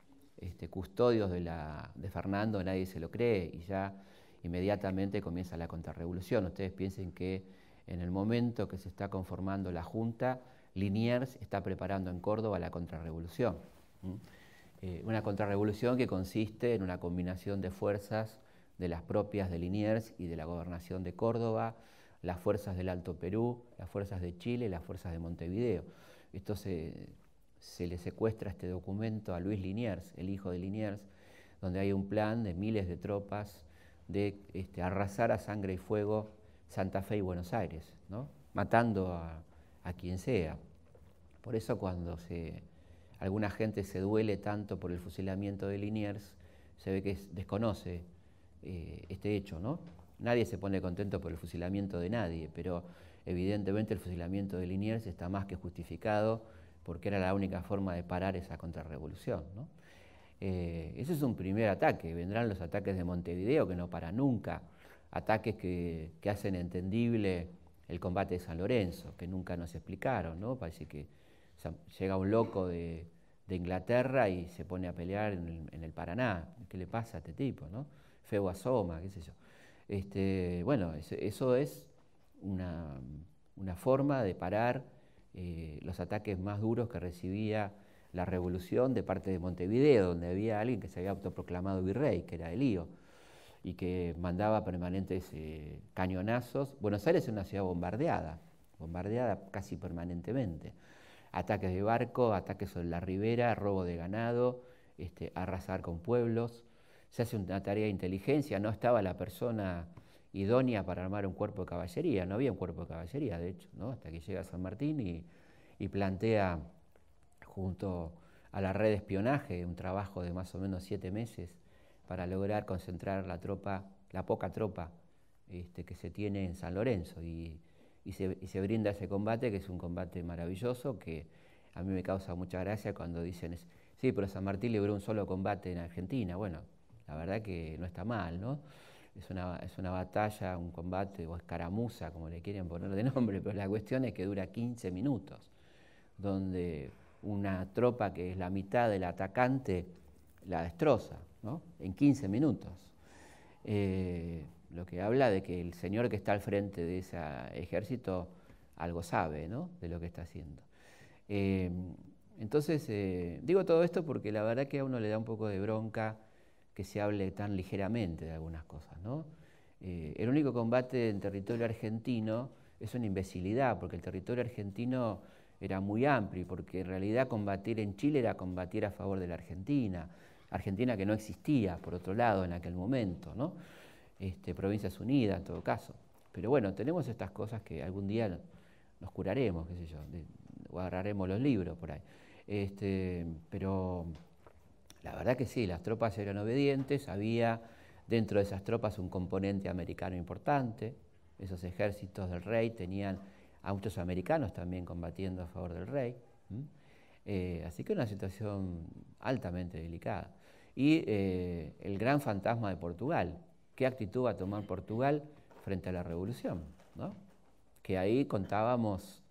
custodios de, la, de Fernando, nadie se lo cree y ya inmediatamente comienza la contrarrevolución. Ustedes piensen que en el momento que se está conformando la Junta, Liniers está preparando en Córdoba la contrarrevolución. Eh, una contrarrevolución que consiste en una combinación de fuerzas de las propias de Liniers y de la gobernación de Córdoba, las fuerzas del Alto Perú, las fuerzas de Chile, las fuerzas de Montevideo. Esto se, le secuestra este documento a Luis Liniers, el hijo de Liniers, donde hay un plan de miles de tropas de este, arrasar a sangre y fuego Santa Fe y Buenos Aires, matando a, quien sea. Por eso cuando se, alguna gente se duele tanto por el fusilamiento de Liniers, se ve que desconoce eh, este hecho. ¿no? Nadie se pone contento por el fusilamiento de nadie, pero evidentemente el fusilamiento de Liniers está más que justificado porque era la única forma de parar esa contrarrevolución. Eh, ese es un primer ataque. Vendrán los ataques de Montevideo, que no para nunca, ataques que, hacen entendible el combate de San Lorenzo, que nunca nos explicaron, ¿no? Parece que llega un loco de, Inglaterra y se pone a pelear en el, Paraná. ¿Qué le pasa a este tipo, no? Feo asoma, qué sé yo. Este, bueno, eso es una, forma de parar eh, los ataques más duros que recibía la revolución de parte de Montevideo, donde había alguien que se había autoproclamado virrey, que era el Elío y que mandaba permanentes eh, cañonazos. Buenos Aires es una ciudad bombardeada, bombardeada casi permanentemente. Ataques de barco, ataques sobre la ribera, robo de ganado, este, arrasar con pueblos. Se hace una tarea de inteligencia, no estaba la persona idónea para armar un cuerpo de caballería, no había un cuerpo de caballería, de hecho, hasta que llega San Martín y, y plantea junto a la red de espionaje un trabajo de más o menos siete meses para lograr concentrar la tropa, la poca tropa este, que se tiene en San Lorenzo. Y, se, brinda ese combate, que es un combate maravilloso, que a mí me causa mucha gracia cuando dicen, sí, pero San Martín libró un solo combate en Argentina. Bueno, la verdad que no está mal, ¿no? Es una, es una, batalla, un combate o escaramuza, como le quieren poner de [laughs] nombre, pero la cuestión es que dura 15 minutos, donde una tropa que es la mitad del atacante la destroza en 15 minutos. Eh, lo que habla de que el señor que está al frente de ese ejército algo sabe de lo que está haciendo. Eh, entonces, eh, digo todo esto porque la verdad que a uno le da un poco de bronca que se hable tan ligeramente de algunas cosas. el único combate en territorio argentino es una imbecilidad, porque el territorio argentino era muy amplio, porque en realidad combatir en Chile era combatir a favor de la Argentina. Argentina que no existía, por otro lado, en aquel momento, ¿no? Este, Provincias Unidas, en todo caso. Pero bueno, tenemos estas cosas que algún día nos curaremos, qué sé yo, de, agarraremos los libros por ahí. Este, pero la verdad que sí, las tropas eran obedientes, había dentro de esas tropas un componente americano importante, esos ejércitos del rey tenían a muchos americanos también combatiendo a favor del rey, eh, así que una situación altamente delicada y eh, el gran fantasma de Portugal. ¿Qué actitud va a tomar Portugal frente a la revolución? Que ahí contábamos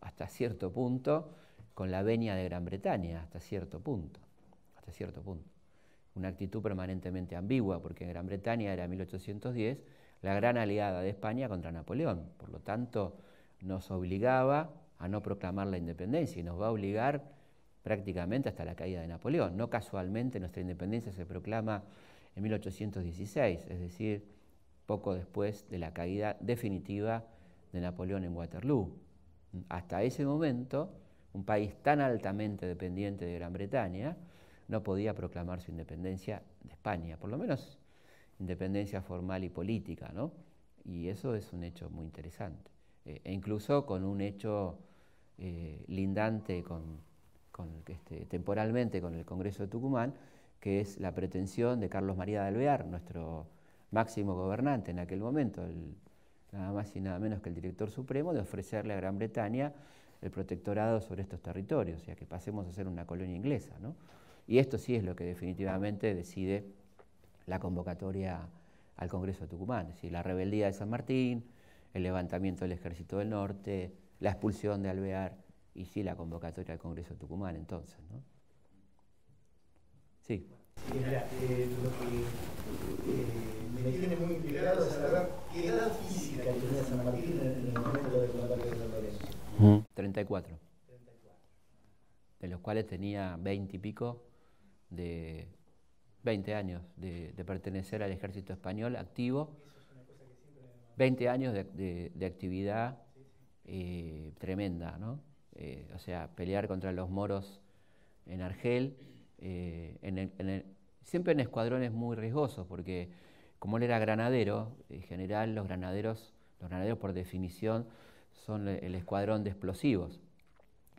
hasta cierto punto con la venia de Gran Bretaña, hasta cierto punto, hasta cierto punto. Una actitud permanentemente ambigua, porque Gran Bretaña era 1810 la gran aliada de España contra Napoleón. Por lo tanto, nos obligaba a no proclamar la independencia y nos va a obligar prácticamente hasta la caída de Napoleón. No casualmente nuestra independencia se proclama en 1816, es decir, poco después de la caída definitiva de Napoleón en Waterloo. Hasta ese momento, un país tan altamente dependiente de Gran Bretaña no podía proclamar su independencia de España, por lo menos independencia formal y política, ¿no? Y eso es un hecho muy interesante. Eh, e incluso con un hecho eh, lindante con este, temporalmente con el Congreso de Tucumán, que es la pretensión de Carlos María de Alvear, nuestro máximo gobernante en aquel momento, nada más y nada menos que el director supremo, de ofrecerle a Gran Bretaña el protectorado sobre estos territorios, o sea, que pasemos a ser una colonia inglesa. Y esto sí es lo que definitivamente decide la convocatoria al Congreso de Tucumán, es decir, la rebeldía de San Martín, el levantamiento del ejército del norte, la expulsión de Alvear, y sí la convocatoria al Congreso de Tucumán entonces, ¿no? Sí. sí eh, mira, lo eh, que eh, me tiene muy inspirado es saber qué edad física tenía San Martín en el momento del combate de San Lorenzo. 34. 34. De los cuales tenía 20 y pico de 20 años de, pertenecer al ejército español activo. 20 años de, de, de actividad tremenda, ¿no? Eh, o sea, pelear contra los moros en Argel, eh, siempre en escuadrones muy riesgosos, porque como él era granadero, en general los granaderos, los granaderos por definición son el escuadrón de explosivos,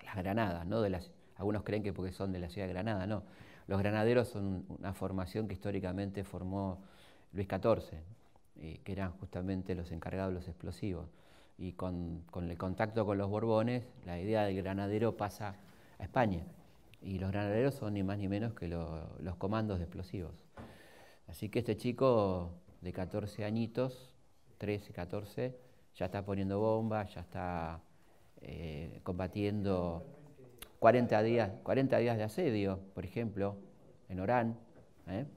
las granadas, ¿no? De las, algunos creen que porque son de la ciudad de Granada, no. Los granaderos son una formación que históricamente formó Luis XIV, eh, que eran justamente los encargados de los explosivos y con, el contacto con los Borbones, la idea del granadero pasa a España. Y los granaderos son ni más ni menos que los comandos de explosivos. Así que este chico de 14 añitos, 13, 14, ya está poniendo bombas, ya está eh, combatiendo 40 días, 40 días de asedio, por ejemplo, en Orán, ¿eh?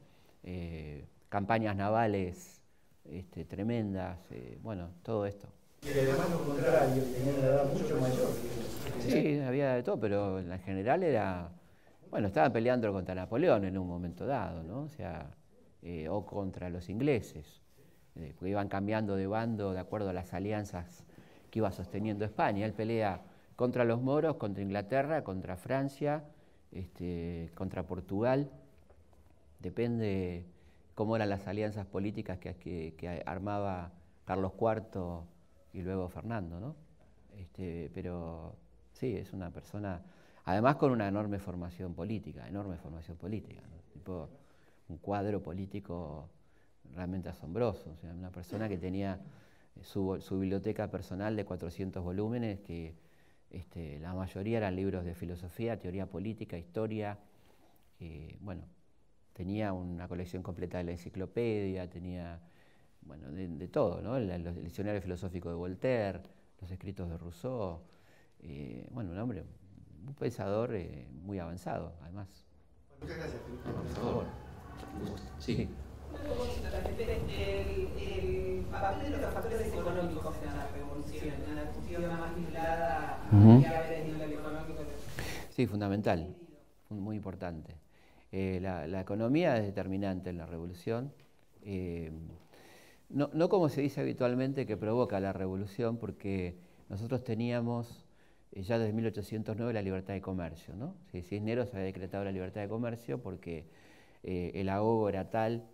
Eh, campañas navales este, tremendas, bueno, todo esto edad mucho mayor. Sí, había de todo, pero en general era. Bueno, estaban peleando contra Napoleón en un momento dado, ¿no? O sea, eh, o contra los ingleses, eh, porque iban cambiando de bando de acuerdo a las alianzas que iba sosteniendo España. Él pelea contra los moros, contra Inglaterra, contra Francia, este, contra Portugal. Depende cómo eran las alianzas políticas que armaba Carlos IV y luego Fernando, ¿no? Este, pero sí, es una persona, además con una enorme formación política, enorme formación política, tipo un cuadro político realmente asombroso, una persona que tenía su, biblioteca personal de 400 volúmenes, que este, la mayoría eran libros de filosofía, teoría política, historia, bueno, tenía una colección completa de la enciclopedia, tenía bueno, de, de todo, ¿no? el, el, diccionario filosófico de Voltaire, los escritos de Rousseau, eh, bueno, un hombre, un pensador eh, muy avanzado, además. Muchas gracias, Felipe. Por favor. Sí. sí. El, el, aparte de los factores económicos en la revolución, en la cuestión más vinculada a uh que había nivel económico. Sí, fundamental, muy importante. Eh, la, la, economía es determinante en la revolución. Eh, no, como se dice habitualmente que provoca la revolución, porque nosotros teníamos eh, ya desde 1809 la libertad de comercio. ¿no? se había decretado la libertad de comercio porque eh, el ahogo era tal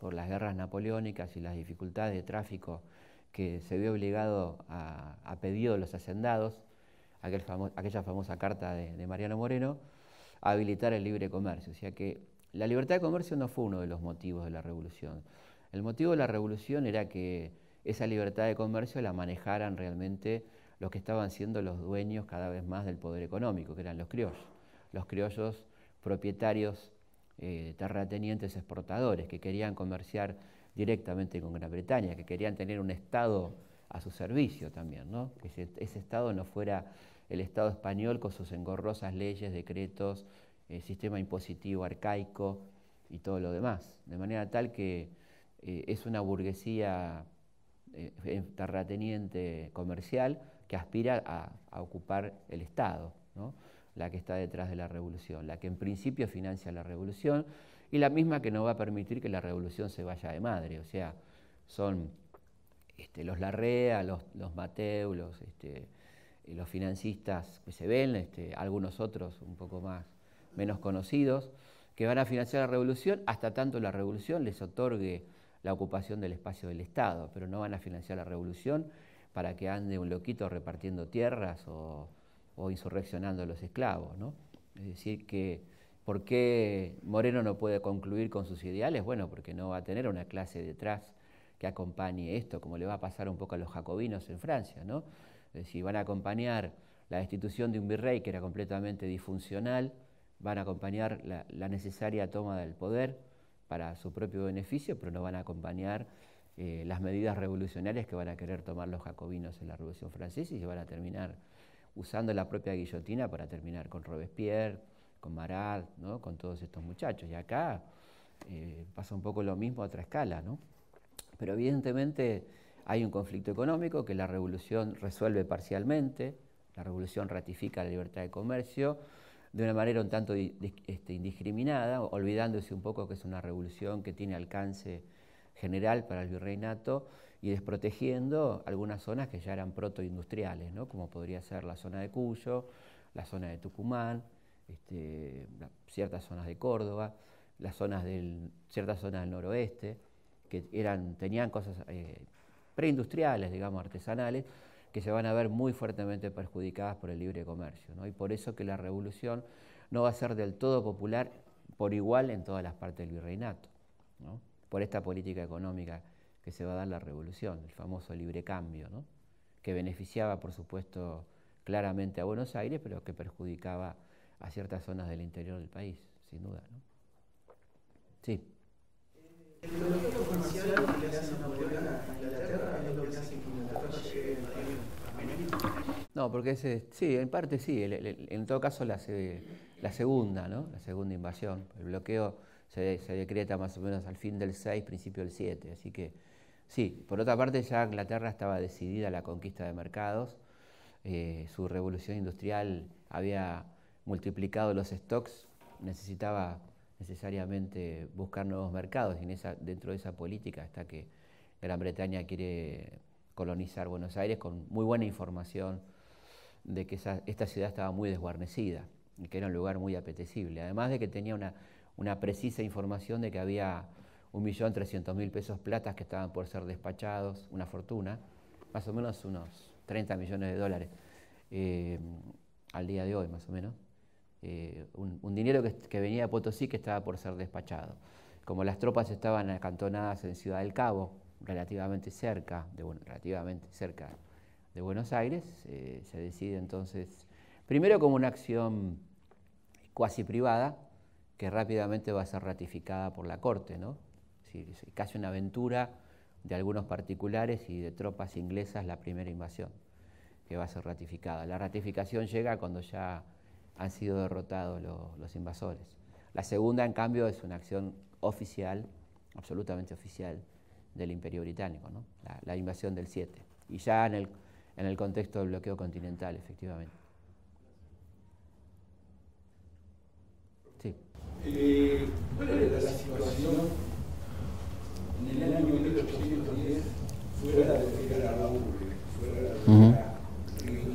por las guerras napoleónicas y las dificultades de tráfico que se vio obligado a, a pedido de los hacendados, aquella famosa carta de, de, Mariano Moreno, a habilitar el libre comercio. O sea que la libertad de comercio no fue uno de los motivos de la revolución. El motivo de la revolución era que esa libertad de comercio la manejaran realmente los que estaban siendo los dueños cada vez más del poder económico, que eran los criollos. Los criollos propietarios, eh, terratenientes exportadores, que querían comerciar directamente con Gran Bretaña, que querían tener un Estado a su servicio también, ¿no? que ese, Estado no fuera el Estado español con sus engorrosas leyes, decretos, eh, sistema impositivo arcaico y todo lo demás. De manera tal que eh, es una burguesía eh, terrateniente comercial que aspira a, ocupar el Estado, la que está detrás de la revolución, la que en principio financia la revolución y la misma que no va a permitir que la revolución se vaya de madre. O sea, son este, los Larrea, los, los este, eh, los, financistas que se ven, este, algunos otros un poco más menos conocidos, que van a financiar la revolución hasta tanto la revolución les otorgue la ocupación del espacio del Estado, pero no van a financiar la revolución para que ande un loquito repartiendo tierras o, insurreccionando a los esclavos. ¿no? Es decir, que ¿por qué Moreno no puede concluir con sus ideales? Bueno, porque no va a tener una clase detrás que acompañe esto, como le va a pasar un poco a los jacobinos en Francia. ¿no? Es decir, van a acompañar la destitución de un virrey que era completamente disfuncional, van a acompañar la necesaria toma del poder para su propio beneficio, pero no van a acompañar eh, las medidas revolucionarias que van a querer tomar los jacobinos en la Revolución Francesa y se van a terminar usando la propia guillotina para terminar con Robespierre, con Marat, ¿no? con todos estos muchachos. Y acá eh, pasa un poco lo mismo a otra escala. ¿no? Pero evidentemente hay un conflicto económico que la revolución resuelve parcialmente, la revolución ratifica la libertad de comercio, de una manera un tanto este, indiscriminada, olvidándose un poco que es una revolución que tiene alcance general para el virreinato y desprotegiendo algunas zonas que ya eran protoindustriales, ¿no? como podría ser la zona de Cuyo, la zona de Tucumán, este, ciertas zonas de Córdoba, las zonas ciertas zonas del noroeste, que eran, tenían cosas eh, preindustriales, digamos, artesanales, que se van a ver muy fuertemente perjudicadas por el libre comercio. ¿no? Y por eso que la revolución no va a ser del todo popular por igual en todas las partes del virreinato, por esta política económica que se va a dar la revolución, el famoso libre cambio, ¿no? que beneficiaba, por supuesto, claramente a Buenos Aires, pero que perjudicaba a ciertas zonas del interior del país, sin duda. ¿no? Sí. Eh, no, porque sí, en parte sí, en todo caso la, segunda, ¿no? La segunda invasión. El bloqueo se, decreta más o menos al fin del 6, principio del 7. Así que sí, por otra parte ya Inglaterra estaba decidida a la conquista de mercados. Eh, su revolución industrial había multiplicado los stocks, necesitaba necesariamente buscar nuevos mercados y dentro de esa política está que Gran Bretaña quiere colonizar Buenos Aires con muy buena información de que esta ciudad estaba muy desguarnecida y que era un lugar muy apetecible. Además de que tenía una, precisa información de que había 1.300.000 pesos platas que estaban por ser despachados, una fortuna, más o menos unos 30 millones de dólares eh, al día de hoy, más o menos. Eh, un, dinero que, venía de Potosí que estaba por ser despachado. Como las tropas estaban acantonadas en Ciudad del Cabo, relativamente cerca, de, bueno, relativamente cerca, de Buenos Aires, eh, se decide entonces, primero como una acción cuasi privada, que rápidamente va a ser ratificada por la Corte, ¿no? casi una aventura de algunos particulares y de tropas inglesas la primera invasión, que va a ser ratificada. La ratificación llega cuando ya han sido derrotados los invasores. La segunda, en cambio, es una acción oficial, absolutamente oficial, del Imperio Británico, la, invasión del 7. Y ya en el en el contexto del bloqueo continental, efectivamente. Sí. Eh, ¿Cuál era la situación en el año 1810 fuera de lo que era la urbe, fuera de la que era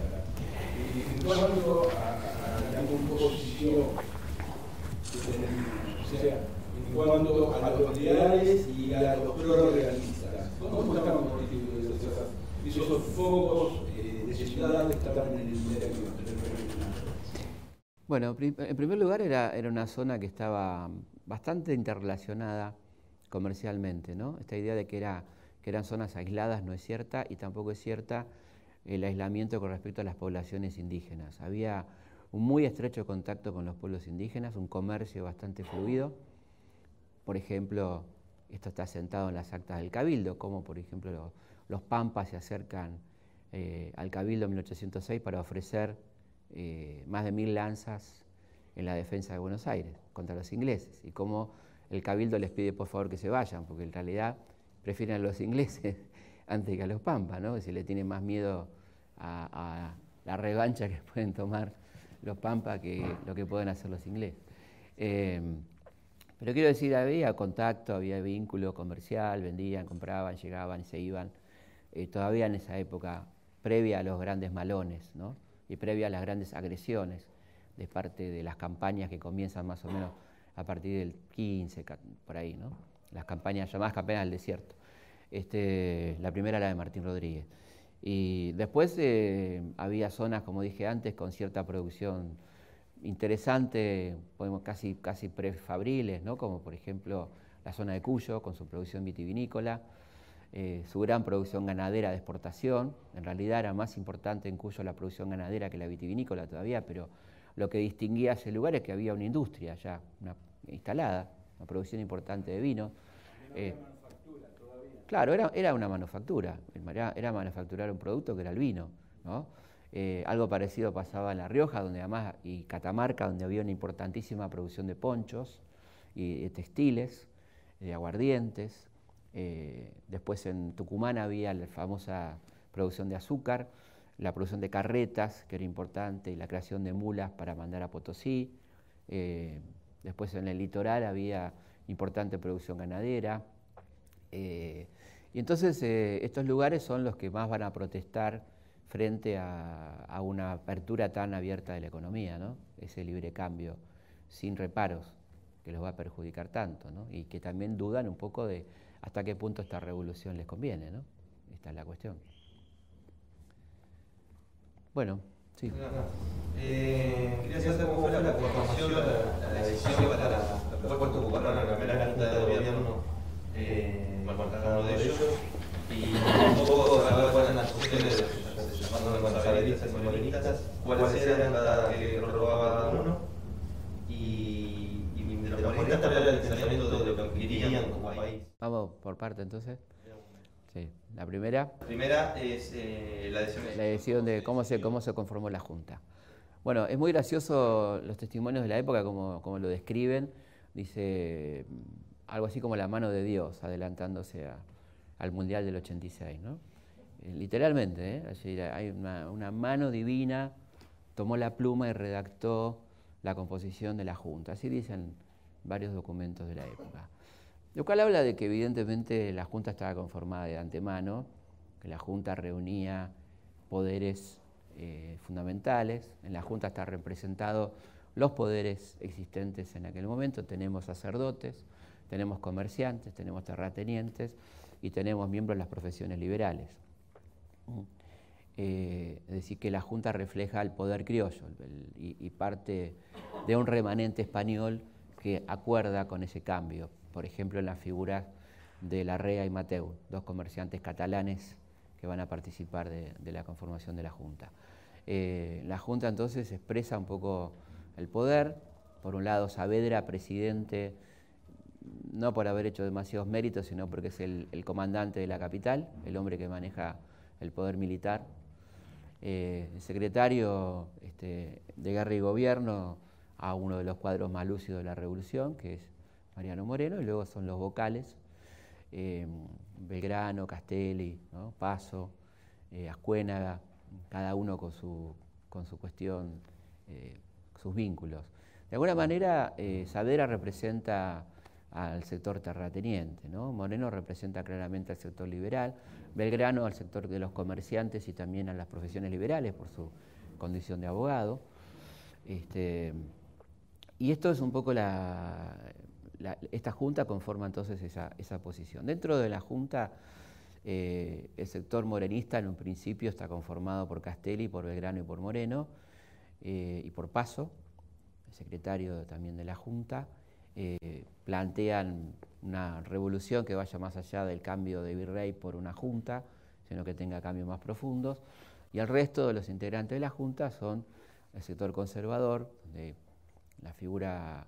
de la En cuanto a, la composición que tenemos, o sea, en cuanto a los ideales y a los pro-realistas esos focos de en el área bueno, en primer lugar era, una zona que estaba bastante interrelacionada comercialmente, ¿no? Esta idea de que, era, que eran zonas aisladas no es cierta y tampoco es cierta el aislamiento con respecto a las poblaciones indígenas. Había un muy estrecho contacto con los pueblos indígenas, un comercio bastante fluido. Por ejemplo, esto está sentado en las actas del cabildo, como por ejemplo los los Pampas se acercan eh, al Cabildo en 1806 para ofrecer eh, más de mil lanzas en la defensa de Buenos Aires contra los ingleses y cómo el Cabildo les pide por favor que se vayan, porque en realidad prefieren a los ingleses [laughs] antes que a los Pampas, ¿no? Si le tienen más miedo a, la revancha que pueden tomar los Pampas que lo que pueden hacer los ingleses. Em, pero quiero decir, había contacto, había vínculo comercial, vendían, compraban, llegaban, y se iban. Eh, todavía en esa época, previa a los grandes malones y previa a las grandes agresiones de parte de las campañas que comienzan más o menos a partir del 15, por ahí, las campañas llamadas campañas del desierto. Este, la primera era la de Martín Rodríguez. Y después eh, había zonas, como dije antes, con cierta producción interesante, podemos casi, prefabriles, como por ejemplo la zona de Cuyo, con su producción vitivinícola, eh, su gran producción ganadera de exportación, en realidad era más importante en Cuyo la producción ganadera que la vitivinícola todavía, pero lo que distinguía ese lugar es que había una industria ya una, instalada, una producción importante de vino. Eh, manufactura todavía. Claro, era, una manufactura, era, manufacturar un producto que era el vino. Eh, algo parecido pasaba en La Rioja, donde además, y Catamarca, donde había una importantísima producción de ponchos y de textiles, de aguardientes. Eh, después en Tucumán había la famosa producción de azúcar, la producción de carretas, que era importante, y la creación de mulas para mandar a Potosí. Eh, después en el litoral había importante producción ganadera. Eh, y entonces estos lugares son los que más van a protestar frente a, una apertura tan abierta de la economía, ese libre cambio sin reparos que los va a perjudicar tanto, y que también dudan un poco de, hasta qué punto esta revolución les conviene, ¿no? Esta es la cuestión. Bueno, sí. Eh, quería saber cómo fue la aportación, la, la decisión va a la para entonces. La primera. es eh, la decisión. de cómo se, cómo se conformó la Junta. Bueno, es muy gracioso los testimonios de la época, como, lo describen. Dice mm, algo así como la mano de Dios adelantándose al Mundial del 86, ¿no? Eh, literalmente, ¿eh? hay una, una mano divina, tomó la pluma y redactó la composición de la Junta. Así dicen varios documentos de la época. Lo cual habla de que evidentemente la Junta estaba conformada de antemano, que la Junta reunía poderes eh, fundamentales, en la Junta están representados los poderes existentes en aquel momento, tenemos sacerdotes, tenemos comerciantes, tenemos terratenientes y tenemos miembros de las profesiones liberales. Eh, es decir, que la Junta refleja el poder criollo y parte de un remanente español que acuerda con ese cambio por ejemplo, en las figuras de Larrea y Mateu, dos comerciantes catalanes que van a participar de, la conformación de la Junta. Eh, la Junta entonces expresa un poco el poder, por un lado Saavedra, presidente, no por haber hecho demasiados méritos, sino porque es el, comandante de la capital, el hombre que maneja el poder militar. Eh, el secretario este, de guerra y gobierno a uno de los cuadros más lúcidos de la revolución, que es Mariano Moreno, y luego son los vocales, eh, Belgrano, Castelli, Paso, eh, Ascuénaga, cada uno con su, con su cuestión, eh, sus vínculos. De alguna manera, Saavedra representa al sector terrateniente, ¿no? Moreno representa claramente al sector liberal, Belgrano al sector de los comerciantes y también a las profesiones liberales por su condición de abogado. Este, y esto es un poco la, esta junta conforma entonces esa, posición. Dentro de la junta, eh, el sector morenista en un principio está conformado por Castelli, por Belgrano y por Moreno, eh, y por Paso, el secretario también de la junta, eh, plantean una revolución que vaya más allá del cambio de virrey por una junta, sino que tenga cambios más profundos. Y el resto de los integrantes de la junta son el sector conservador, donde la figura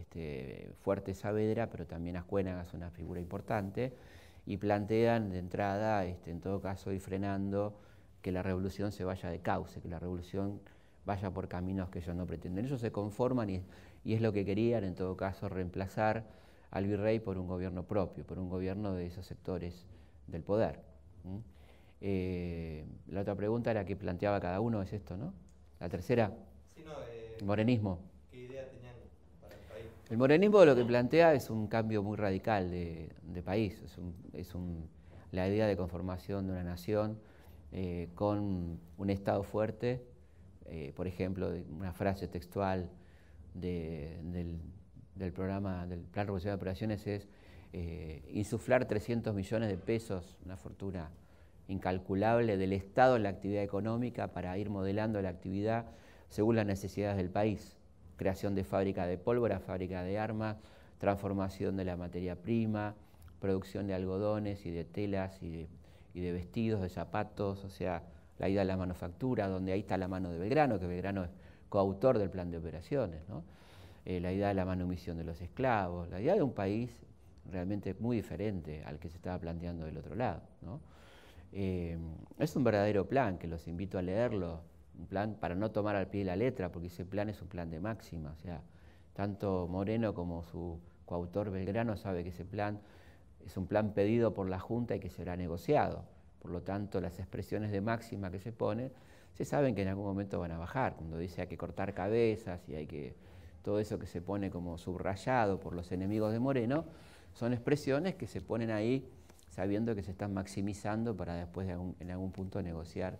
este, Fuerte Saavedra, pero también Ascuénaga es una figura importante, y plantean de entrada, este, en todo caso, y frenando que la revolución se vaya de cauce, que la revolución vaya por caminos que ellos no pretenden. Ellos se conforman y, es lo que querían, en todo caso, reemplazar al virrey por un gobierno propio, por un gobierno de esos sectores del poder. Eh, la otra pregunta era que planteaba cada uno, es esto, ¿no? La tercera, eh, morenismo. El morenismo lo que plantea es un cambio muy radical de, país, es, la idea de conformación de una nación eh, con un Estado fuerte, eh, por ejemplo, una frase textual del, programa, del Plan Revolucionario de Operaciones es eh, insuflar 300 millones de pesos, una fortuna incalculable del Estado en la actividad económica para ir modelando la actividad según las necesidades del país creación de fábrica de pólvora, fábrica de armas, transformación de la materia prima, producción de algodones y de telas y de, vestidos, de zapatos, o sea, la idea de la manufactura, donde ahí está la mano de Belgrano, que Belgrano es coautor del plan de operaciones, eh, la idea de la manumisión de los esclavos, la idea de un país realmente muy diferente al que se estaba planteando del otro lado. Eh, es un verdadero plan que los invito a leerlo un plan para no tomar al pie la letra, porque ese plan es un plan de máxima. O sea, tanto Moreno como su coautor Belgrano sabe que ese plan es un plan pedido por la Junta y que será negociado. Por lo tanto, las expresiones de máxima que se ponen, se saben que en algún momento van a bajar. Cuando dice hay que cortar cabezas y hay que todo eso que se pone como subrayado por los enemigos de Moreno, son expresiones que se ponen ahí sabiendo que se están maximizando para después en algún punto negociar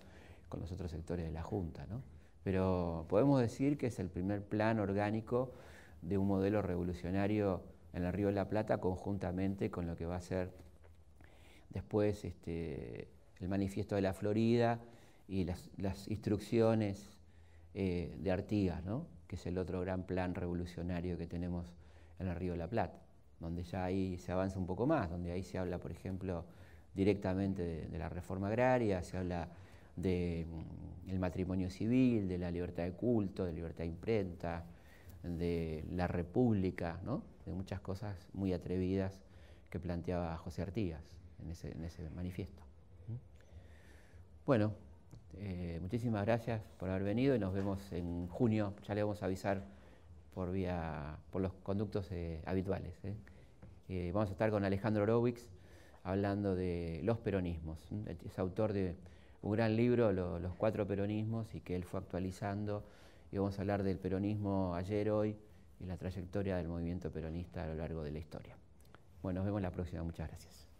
con los otros sectores de la Junta. Pero podemos decir que es el primer plan orgánico de un modelo revolucionario en el Río de la Plata, conjuntamente con lo que va a ser después este, el manifiesto de la Florida y las, instrucciones eh, de Artigas, ¿no? que es el otro gran plan revolucionario que tenemos en el Río de la Plata, donde ya ahí se avanza un poco más, donde ahí se habla, por ejemplo, directamente de la reforma agraria, se habla del mm, matrimonio civil, de la libertad de culto, de libertad de imprenta, de la república, de muchas cosas muy atrevidas que planteaba José Artigas en ese, manifiesto. Bueno, eh, muchísimas gracias por haber venido y nos vemos en junio, ya le vamos a avisar por, vía, por los conductos eh, habituales. ¿eh? vamos a estar con Alejandro robix hablando de los peronismos, es autor de un gran libro, Los cuatro peronismos, y que él fue actualizando. Y vamos a hablar del peronismo ayer, hoy, y la trayectoria del movimiento peronista a lo largo de la historia. Bueno, nos vemos la próxima. Muchas gracias.